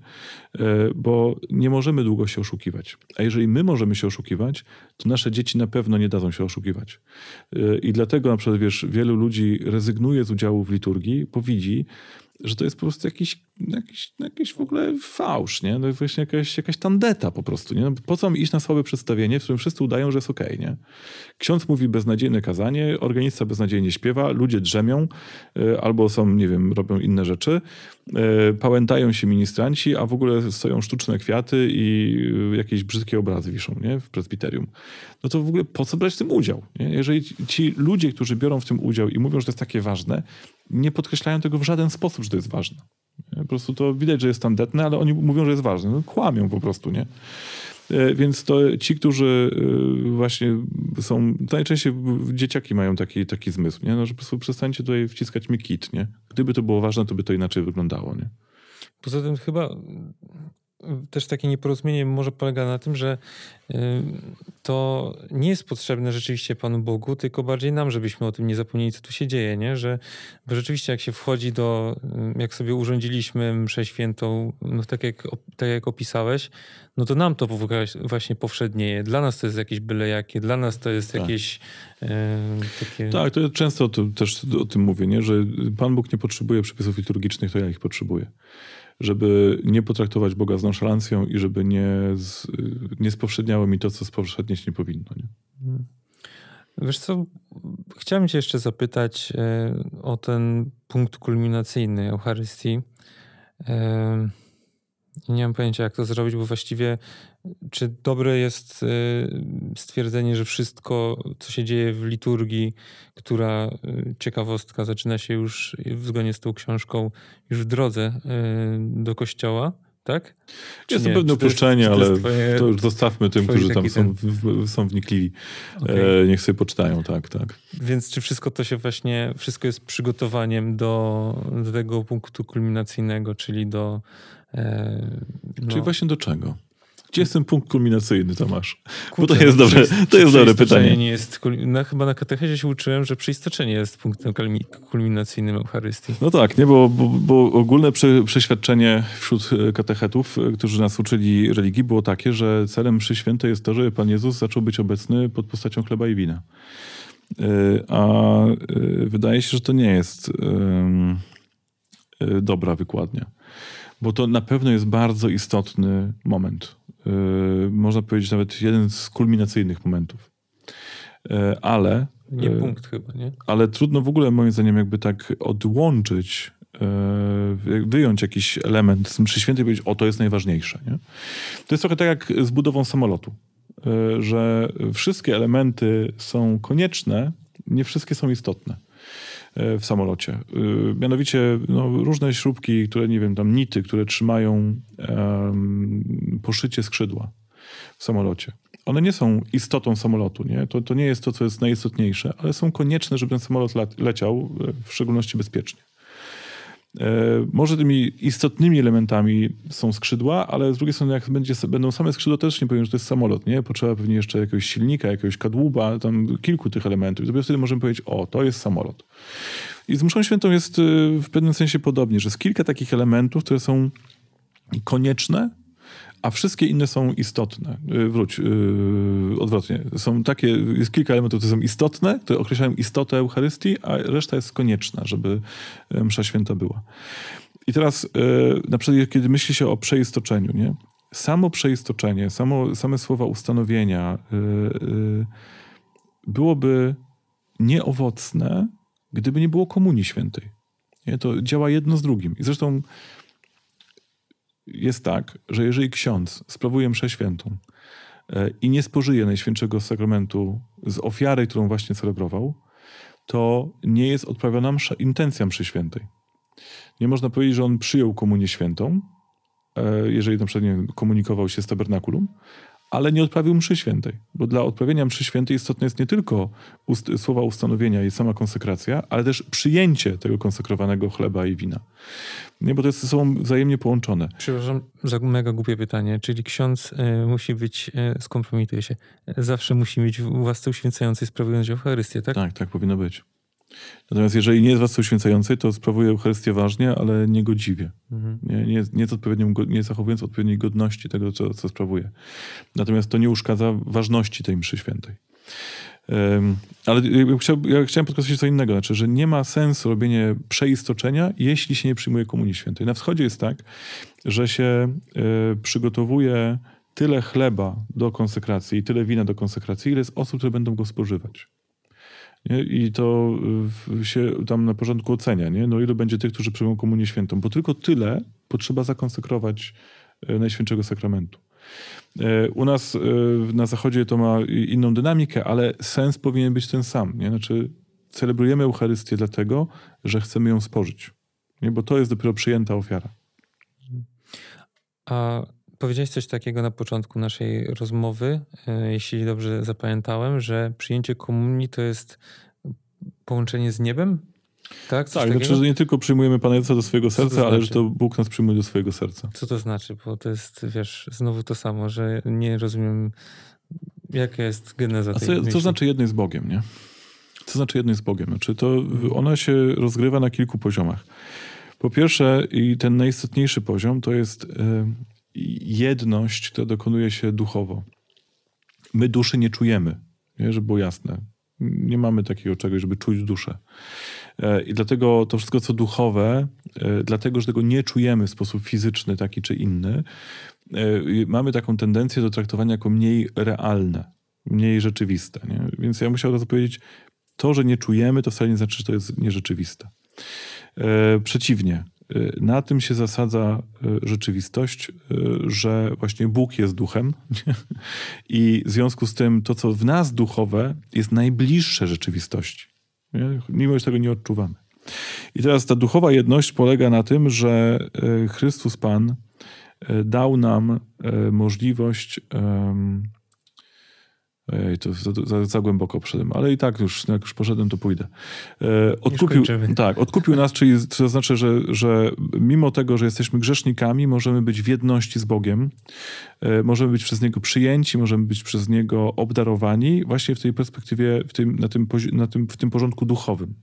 e, bo nie możemy długo się oszukiwać. A jeżeli my możemy się oszukiwać, to nasze dzieci na pewno nie dadzą się oszukiwać. E, I dlatego na przykład, wiesz, wielu ludzi rezygnuje z udziału w liturgii, bo widzi, że to jest po prostu jakiś jakiś, jakiś w ogóle fałsz, nie? No właśnie jakaś, jakaś tandeta po prostu, nie? No po co mi iść na słabe przedstawienie, w którym wszyscy udają, że jest okej, okay, nie? Ksiądz mówi beznadziejne kazanie, organista beznadziejnie śpiewa, ludzie drzemią e, albo są, nie wiem, robią inne rzeczy, e, pałętają się ministranci, a w ogóle stoją sztuczne kwiaty i e, jakieś brzydkie obrazy wiszą, nie? W presbiterium. No to w ogóle po co brać w tym udział, nie? Jeżeli ci ludzie, którzy biorą w tym udział i mówią, że to jest takie ważne, nie podkreślają tego w żaden sposób, że to jest ważne. Po prostu to widać, że jest tandetne, ale oni mówią, że jest ważne. No, kłamią po prostu, nie? E, więc to ci, którzy e, właśnie są, najczęściej dzieciaki mają taki, taki zmysł, nie? No, że po prostu przestańcie tutaj wciskać mi kit, nie? Gdyby to było ważne, to by to inaczej wyglądało, nie? Poza tym chyba też takie nieporozumienie może polega na tym, że y, to nie jest potrzebne rzeczywiście Panu Bogu, tylko bardziej nam, żebyśmy o tym nie zapomnieli, co tu się dzieje, nie? Że bo rzeczywiście jak się wchodzi do, y, jak sobie urządziliśmy mszę świętą, no tak jak, tak jak opisałeś, no to nam to właśnie powszednieje. Dla nas to jest jakieś byle jakie, dla nas to jest tak. jakieś e, takie... Tak, to ja często to, też o tym mówię, nie? Że Pan Bóg nie potrzebuje przepisów liturgicznych, to ja ich potrzebuję żeby nie potraktować Boga z nonszalancją i żeby nie, z, nie spowszedniało mi to, co spowszednieć nie powinno. Nie? Mhm. Wiesz co, chciałem cię jeszcze zapytać e, o ten punkt kulminacyjny Eucharystii. E, nie mam pojęcia, jak to zrobić, bo właściwie czy dobre jest y, stwierdzenie, że wszystko, co się dzieje w liturgii, która y, ciekawostka zaczyna się już w zgonie z tą książką, już w drodze y, do kościoła? tak? Czy jest nie? to pewne opuszczenie, ale twoje, to już zostawmy tym, którzy tam są, w, są wnikliwi. Okay. E, niech sobie poczytają, tak, tak. Więc czy wszystko to się właśnie, wszystko jest przygotowaniem do, do tego punktu kulminacyjnego, czyli do... E, no. Czyli właśnie do czego? Gdzie jest ten punkt kulminacyjny, Tomasz? Kurczę, Bo to jest no dobre, to jest dobre pytanie. Nie jest, na, no chyba na katechezie się uczyłem, że przeistoczenie jest punktem kulminacyjnym Eucharystii. No tak, nie? Bo, bo, bo ogólne prze, przeświadczenie wśród e, katechetów, e, którzy nas uczyli religii, było takie, że celem mszy świętej jest to, żeby Pan Jezus zaczął być obecny pod postacią chleba i wina. E, a wydaje się, że to nie jest dobra wykładnia bo to na pewno jest bardzo istotny moment. E, można powiedzieć nawet jeden z kulminacyjnych momentów. E, ale. Nie e, punkt chyba, nie? Ale trudno w ogóle, moim zdaniem, jakby tak odłączyć wyjąć jakiś element z mszy świętej i powiedzieć, o to jest najważniejsze. Nie? To jest trochę tak jak z budową samolotu, że wszystkie elementy są konieczne, nie wszystkie są istotne. E, w samolocie. E, mianowicie no, różne śrubki, które nie wiem, tam nity, które trzymają um, poszycie skrzydła w samolocie. One nie są istotą samolotu, nie? To, to nie jest to, co jest najistotniejsze, ale są konieczne, żeby ten samolot leciał, e, w szczególności bezpiecznie. E, może tymi istotnymi elementami są skrzydła, ale z drugiej strony, jak będzie, będą same skrzydła, też nie powiem, że to jest samolot, nie? Potrzeba pewnie jeszcze jakiegoś silnika, jakiegoś kadłuba, tam kilku tych elementów. I dopiero wtedy możemy powiedzieć, o, to jest samolot. I z Muszą Świętą jest e, w pewnym sensie podobnie, że jest kilka takich elementów, które są konieczne, a wszystkie inne są istotne. Y, wróć, yy, odwrotnie. Są takie, jest kilka elementów, które są istotne, które określają istotę Eucharystii, a reszta jest konieczna, żeby y, msza święta była. I teraz, yy, na przykład, kiedy myśli się o przeistoczeniu, nie? samo przeistoczenie, samo, same słowa ustanowienia yy, byłoby nieowocne, gdyby nie było Komunii Świętej. Nie? To działa jedno z drugim. I zresztą jest tak, że jeżeli ksiądz sprawuje mszę świętą e, i nie spożyje Najświętszego Sakramentu z ofiary, którą właśnie celebrował, to nie jest odprawiona msza, intencja mszy świętej. Nie można powiedzieć, że on przyjął komunię świętą, e, jeżeli na przykład komunikował się z tabernakulum, ale nie odprawił mszy świętej, bo dla odprawienia mszy świętej istotne jest nie tylko ust słowa ustanowienia i sama konsekracja, ale też przyjęcie tego konsekrowanego chleba i wina. Nie, bo to jest, są wzajemnie połączone. Przepraszam za mega głupie pytanie, czyli ksiądz y, musi być, y, skompromituje się, e, zawsze musi mieć własne uświęcające sprawując Eucharystię, tak? Tak, tak powinno być. Natomiast jeżeli nie jest was uświęcający, to sprawuje Eucharystię ważnie, ale niegodziwie. Mhm. Nie, nie, nie, z odpowiednią, nie zachowując odpowiedniej godności tego, co, co sprawuje. Natomiast to nie uszkadza ważności tej mszy świętej. Um, ale ja chciałem podkreślić co innego, znaczy, że nie ma sensu robienie przeistoczenia, jeśli się nie przyjmuje Komunii Świętej. Na wschodzie jest tak, że się y, przygotowuje tyle chleba do konsekracji i tyle wina do konsekracji, ile jest osób, które będą go spożywać. Nie? I to y, się tam na porządku ocenia, nie? no ilu będzie tych, którzy przyjmą Komunię Świętą, bo tylko tyle potrzeba zakonsekrować y, Najświętszego Sakramentu. Y, u nas na Zachodzie to ma inną dynamikę, ale sens powinien być ten sam. Nie? Znaczy, celebrujemy Eucharystię dlatego, że chcemy ją spożyć, nie? bo to jest dopiero przyjęta ofiara. A Powiedziałeś coś takiego na początku naszej rozmowy, e, jeśli dobrze zapamiętałem, że przyjęcie komunii to jest połączenie z niebem? Tak, tak znaczy, że nie tylko przyjmujemy Pana Jezusa do swojego serca, znaczy? ale że to Bóg nas przyjmuje do swojego serca. Co to znaczy? Bo to jest, wiesz, znowu to samo, że nie rozumiem, jaka jest geneza A co, tej co, znaczy jednej z Bogiem, nie? Co znaczy jednej z Bogiem? Znaczy to ona się rozgrywa na kilku poziomach. Po pierwsze i ten najistotniejszy poziom to jest e, jedność, to dokonuje się duchowo. My duszy nie czujemy, nie? żeby było jasne. Nie mamy takiego czegoś, żeby czuć duszę. E, I dlatego to wszystko, co duchowe, e, dlatego, że tego nie czujemy w sposób fizyczny, taki czy inny, e, mamy taką tendencję do traktowania jako mniej realne, mniej rzeczywiste. Nie? Więc ja musiał od razu powiedzieć, to, że nie czujemy, to wcale nie znaczy, że to jest nierzeczywiste. Przeciwnie, Y, na tym się zasadza y, rzeczywistość, y, że właśnie Bóg jest duchem (laughs) i w związku z tym to, co w nas duchowe, jest najbliższe rzeczywistości. Nie? Mimo, że tego nie odczuwamy. I teraz ta duchowa jedność polega na tym, że Chrystus Pan dał nam możliwość Ej, to za, za, za, głęboko poszedłem, ale i tak już, jak już poszedłem, to pójdę. E, odkupił, tak, odkupił nas, czyli to znaczy, że, że mimo tego, że jesteśmy grzesznikami, możemy być w jedności z Bogiem, e, możemy być przez Niego przyjęci, możemy być przez Niego obdarowani właśnie w tej perspektywie, w tym, na tym, na tym, w tym porządku duchowym.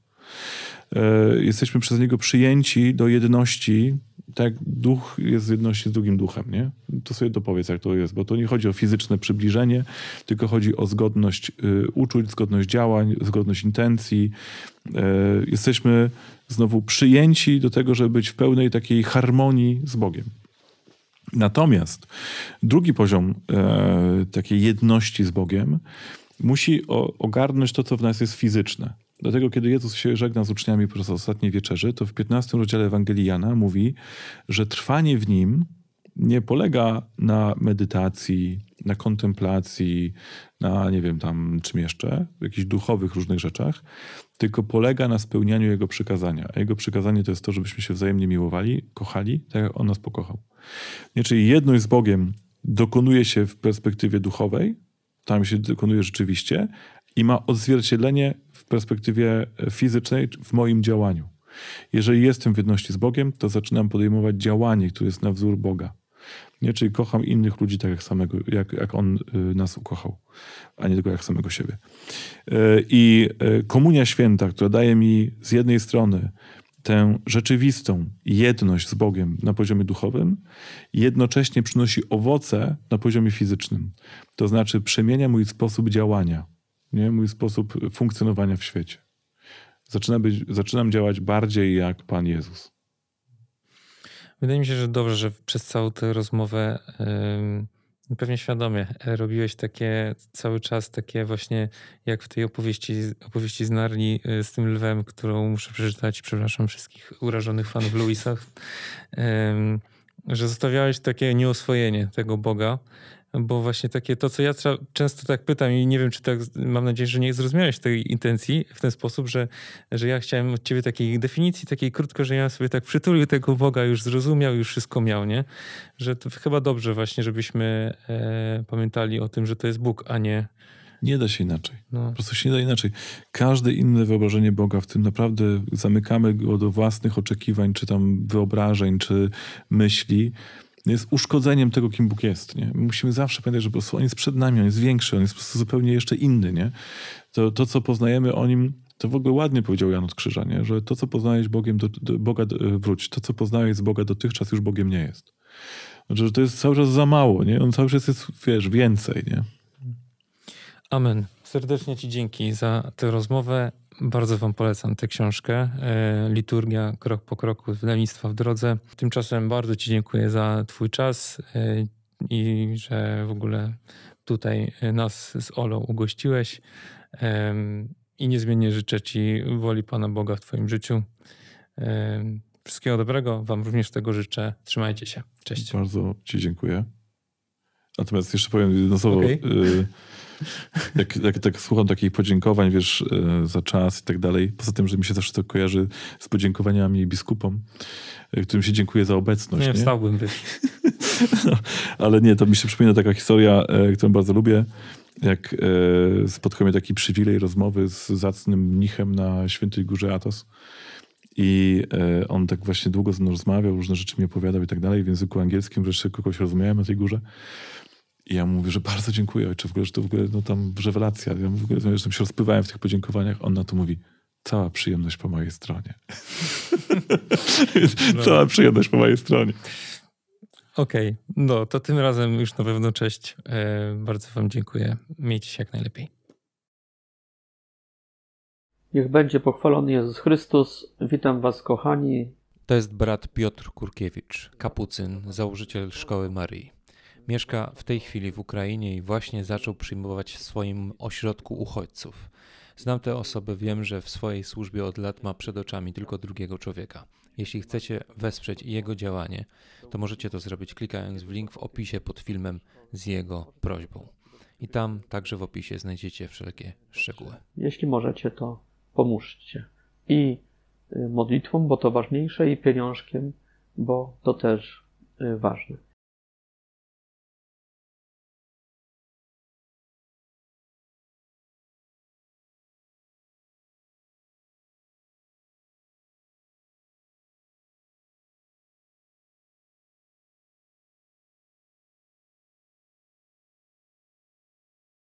E, jesteśmy przez niego przyjęci do jedności, tak duch jest w jedności z drugim duchem, nie? To sobie dopowiedz, jak to jest, bo to nie chodzi o fizyczne przybliżenie, tylko chodzi o zgodność e, uczuć, zgodność działań, zgodność intencji. E, jesteśmy znowu przyjęci do tego, żeby być w pełnej takiej harmonii z Bogiem. Natomiast drugi poziom takiej jedności z Bogiem musi ogarnąć to, co w nas jest fizyczne Dlatego, kiedy Jezus się żegna z uczniami podczas ostatniej wieczerzy, to w 15 rozdziale Ewangelii Jana mówi, że trwanie w nim nie polega na medytacji, na kontemplacji, na nie wiem tam czym jeszcze, jakichś duchowych różnych rzeczach, tylko polega na spełnianiu Jego przykazania. A Jego przykazanie to jest to, żebyśmy się wzajemnie miłowali, kochali, tak jak On nas pokochał. Nie, czyli jedność z Bogiem dokonuje się w perspektywie duchowej, tam się dokonuje rzeczywiście i ma odzwierciedlenie perspektywie e, fizycznej, w moim działaniu. Jeżeli jestem w jedności z Bogiem, to zaczynam podejmować działanie, które jest na wzór Boga. Nie? Czyli kocham innych ludzi tak jak, samego, jak, jak On e, nas ukochał, a nie tylko jak samego siebie. E, I komunia święta, która daje mi z jednej strony tę rzeczywistą jedność z Bogiem na poziomie duchowym, jednocześnie przynosi owoce na poziomie fizycznym. To znaczy przemienia mój sposób działania nie? mój sposób funkcjonowania w świecie. Zaczyna być, zaczynam działać bardziej jak Pan Jezus. Wydaje mi się, że dobrze, że przez całą tę rozmowę yy, pewnie świadomie e, robiłeś takie cały czas takie właśnie jak w tej opowieści, opowieści z Narni yy, z tym lwem, którą muszę przeczytać, przepraszam wszystkich urażonych fanów Louisa, yy, że zostawiałeś takie nieoswojenie tego Boga bo właśnie takie to, co ja często tak pytam i nie wiem, czy tak, mam nadzieję, że nie zrozumiałeś tej intencji w ten sposób, że, że ja chciałem od ciebie takiej definicji, takiej krótko, że ja sobie tak przytulił tego Boga, już zrozumiał, już wszystko miał, nie? Że to chyba dobrze właśnie, żebyśmy e, pamiętali o tym, że to jest Bóg, a nie... Nie da się inaczej. No. Po prostu się nie da inaczej. Każde inne wyobrażenie Boga, w tym naprawdę zamykamy go do własnych oczekiwań, czy tam wyobrażeń, czy myśli, jest uszkodzeniem tego, kim Bóg jest. Nie? Musimy zawsze pamiętać, że On jest przed nami, On jest większy, On jest po prostu zupełnie jeszcze inny. Nie? To, to co poznajemy o Nim, to w ogóle ładnie powiedział Jan od Krzyża, nie? że to, co poznałeś Bogiem, do, do Boga e, wróć. To, co poznałeś z Boga dotychczas, już Bogiem nie jest. Znaczy, że to jest cały czas za mało, nie? On cały czas jest, wiesz, więcej, nie? Amen. Serdecznie Ci dzięki za tę rozmowę. Bardzo Wam polecam tę książkę. E, Liturgia krok po kroku, wydawnictwa w drodze. Tymczasem bardzo Ci dziękuję za Twój czas e, i że w ogóle tutaj e, nas z Olą ugościłeś. I niezmiennie życzę Ci woli Pana Boga w Twoim życiu. Wszystkiego dobrego. Wam również tego życzę. Trzymajcie się. Cześć. Bardzo Ci dziękuję. Natomiast jeszcze powiem jedno słowo. Okay jak, jak tak słucham takich podziękowań, wiesz, e, za czas i tak dalej, poza tym, że mi się zawsze to kojarzy z podziękowaniami biskupom, e, którym się dziękuję za obecność. Nie, nie? wstałbym, wiesz. (laughs) No, ale nie, to mi się przypomina taka historia, e, którą bardzo lubię, jak spotkałem taki przywilej rozmowy z zacnym mnichem na Świętej Górze Atos. I on tak właśnie długo ze mną rozmawiał, różne rzeczy mi opowiadał i tak dalej. W języku angielskim wreszcie kogoś rozumiałem na tej górze. I ja mówię, że bardzo dziękuję ojcze, w ogóle, że to w ogóle no, tam rewelacja. Ja w ogóle się rozpływałem w tych podziękowaniach. On na to mówi, cała przyjemność po mojej stronie. (laughs) No. cała przyjemność po mojej stronie. Okej, okay. no to tym razem już na pewno cześć. E, bardzo wam dziękuję. Miejcie się jak najlepiej. Niech będzie pochwalony Jezus Chrystus. Witam was kochani. To jest brat Piotr Kurkiewicz, kapucyn, założyciel Szkoły Marii. Mieszka w tej chwili w Ukrainie i właśnie zaczął przyjmować w swoim ośrodku uchodźców. Znam tę osobę, wiem, że w swojej służbie od lat ma przed oczami tylko drugiego człowieka. Jeśli chcecie wesprzeć jego działanie, to możecie to zrobić klikając w link w opisie pod filmem z jego prośbą. I tam także w opisie znajdziecie wszelkie szczegóły. Jeśli możecie, to pomóżcie. I y, modlitwą, bo to ważniejsze, i pieniążkiem, bo to też y, ważne.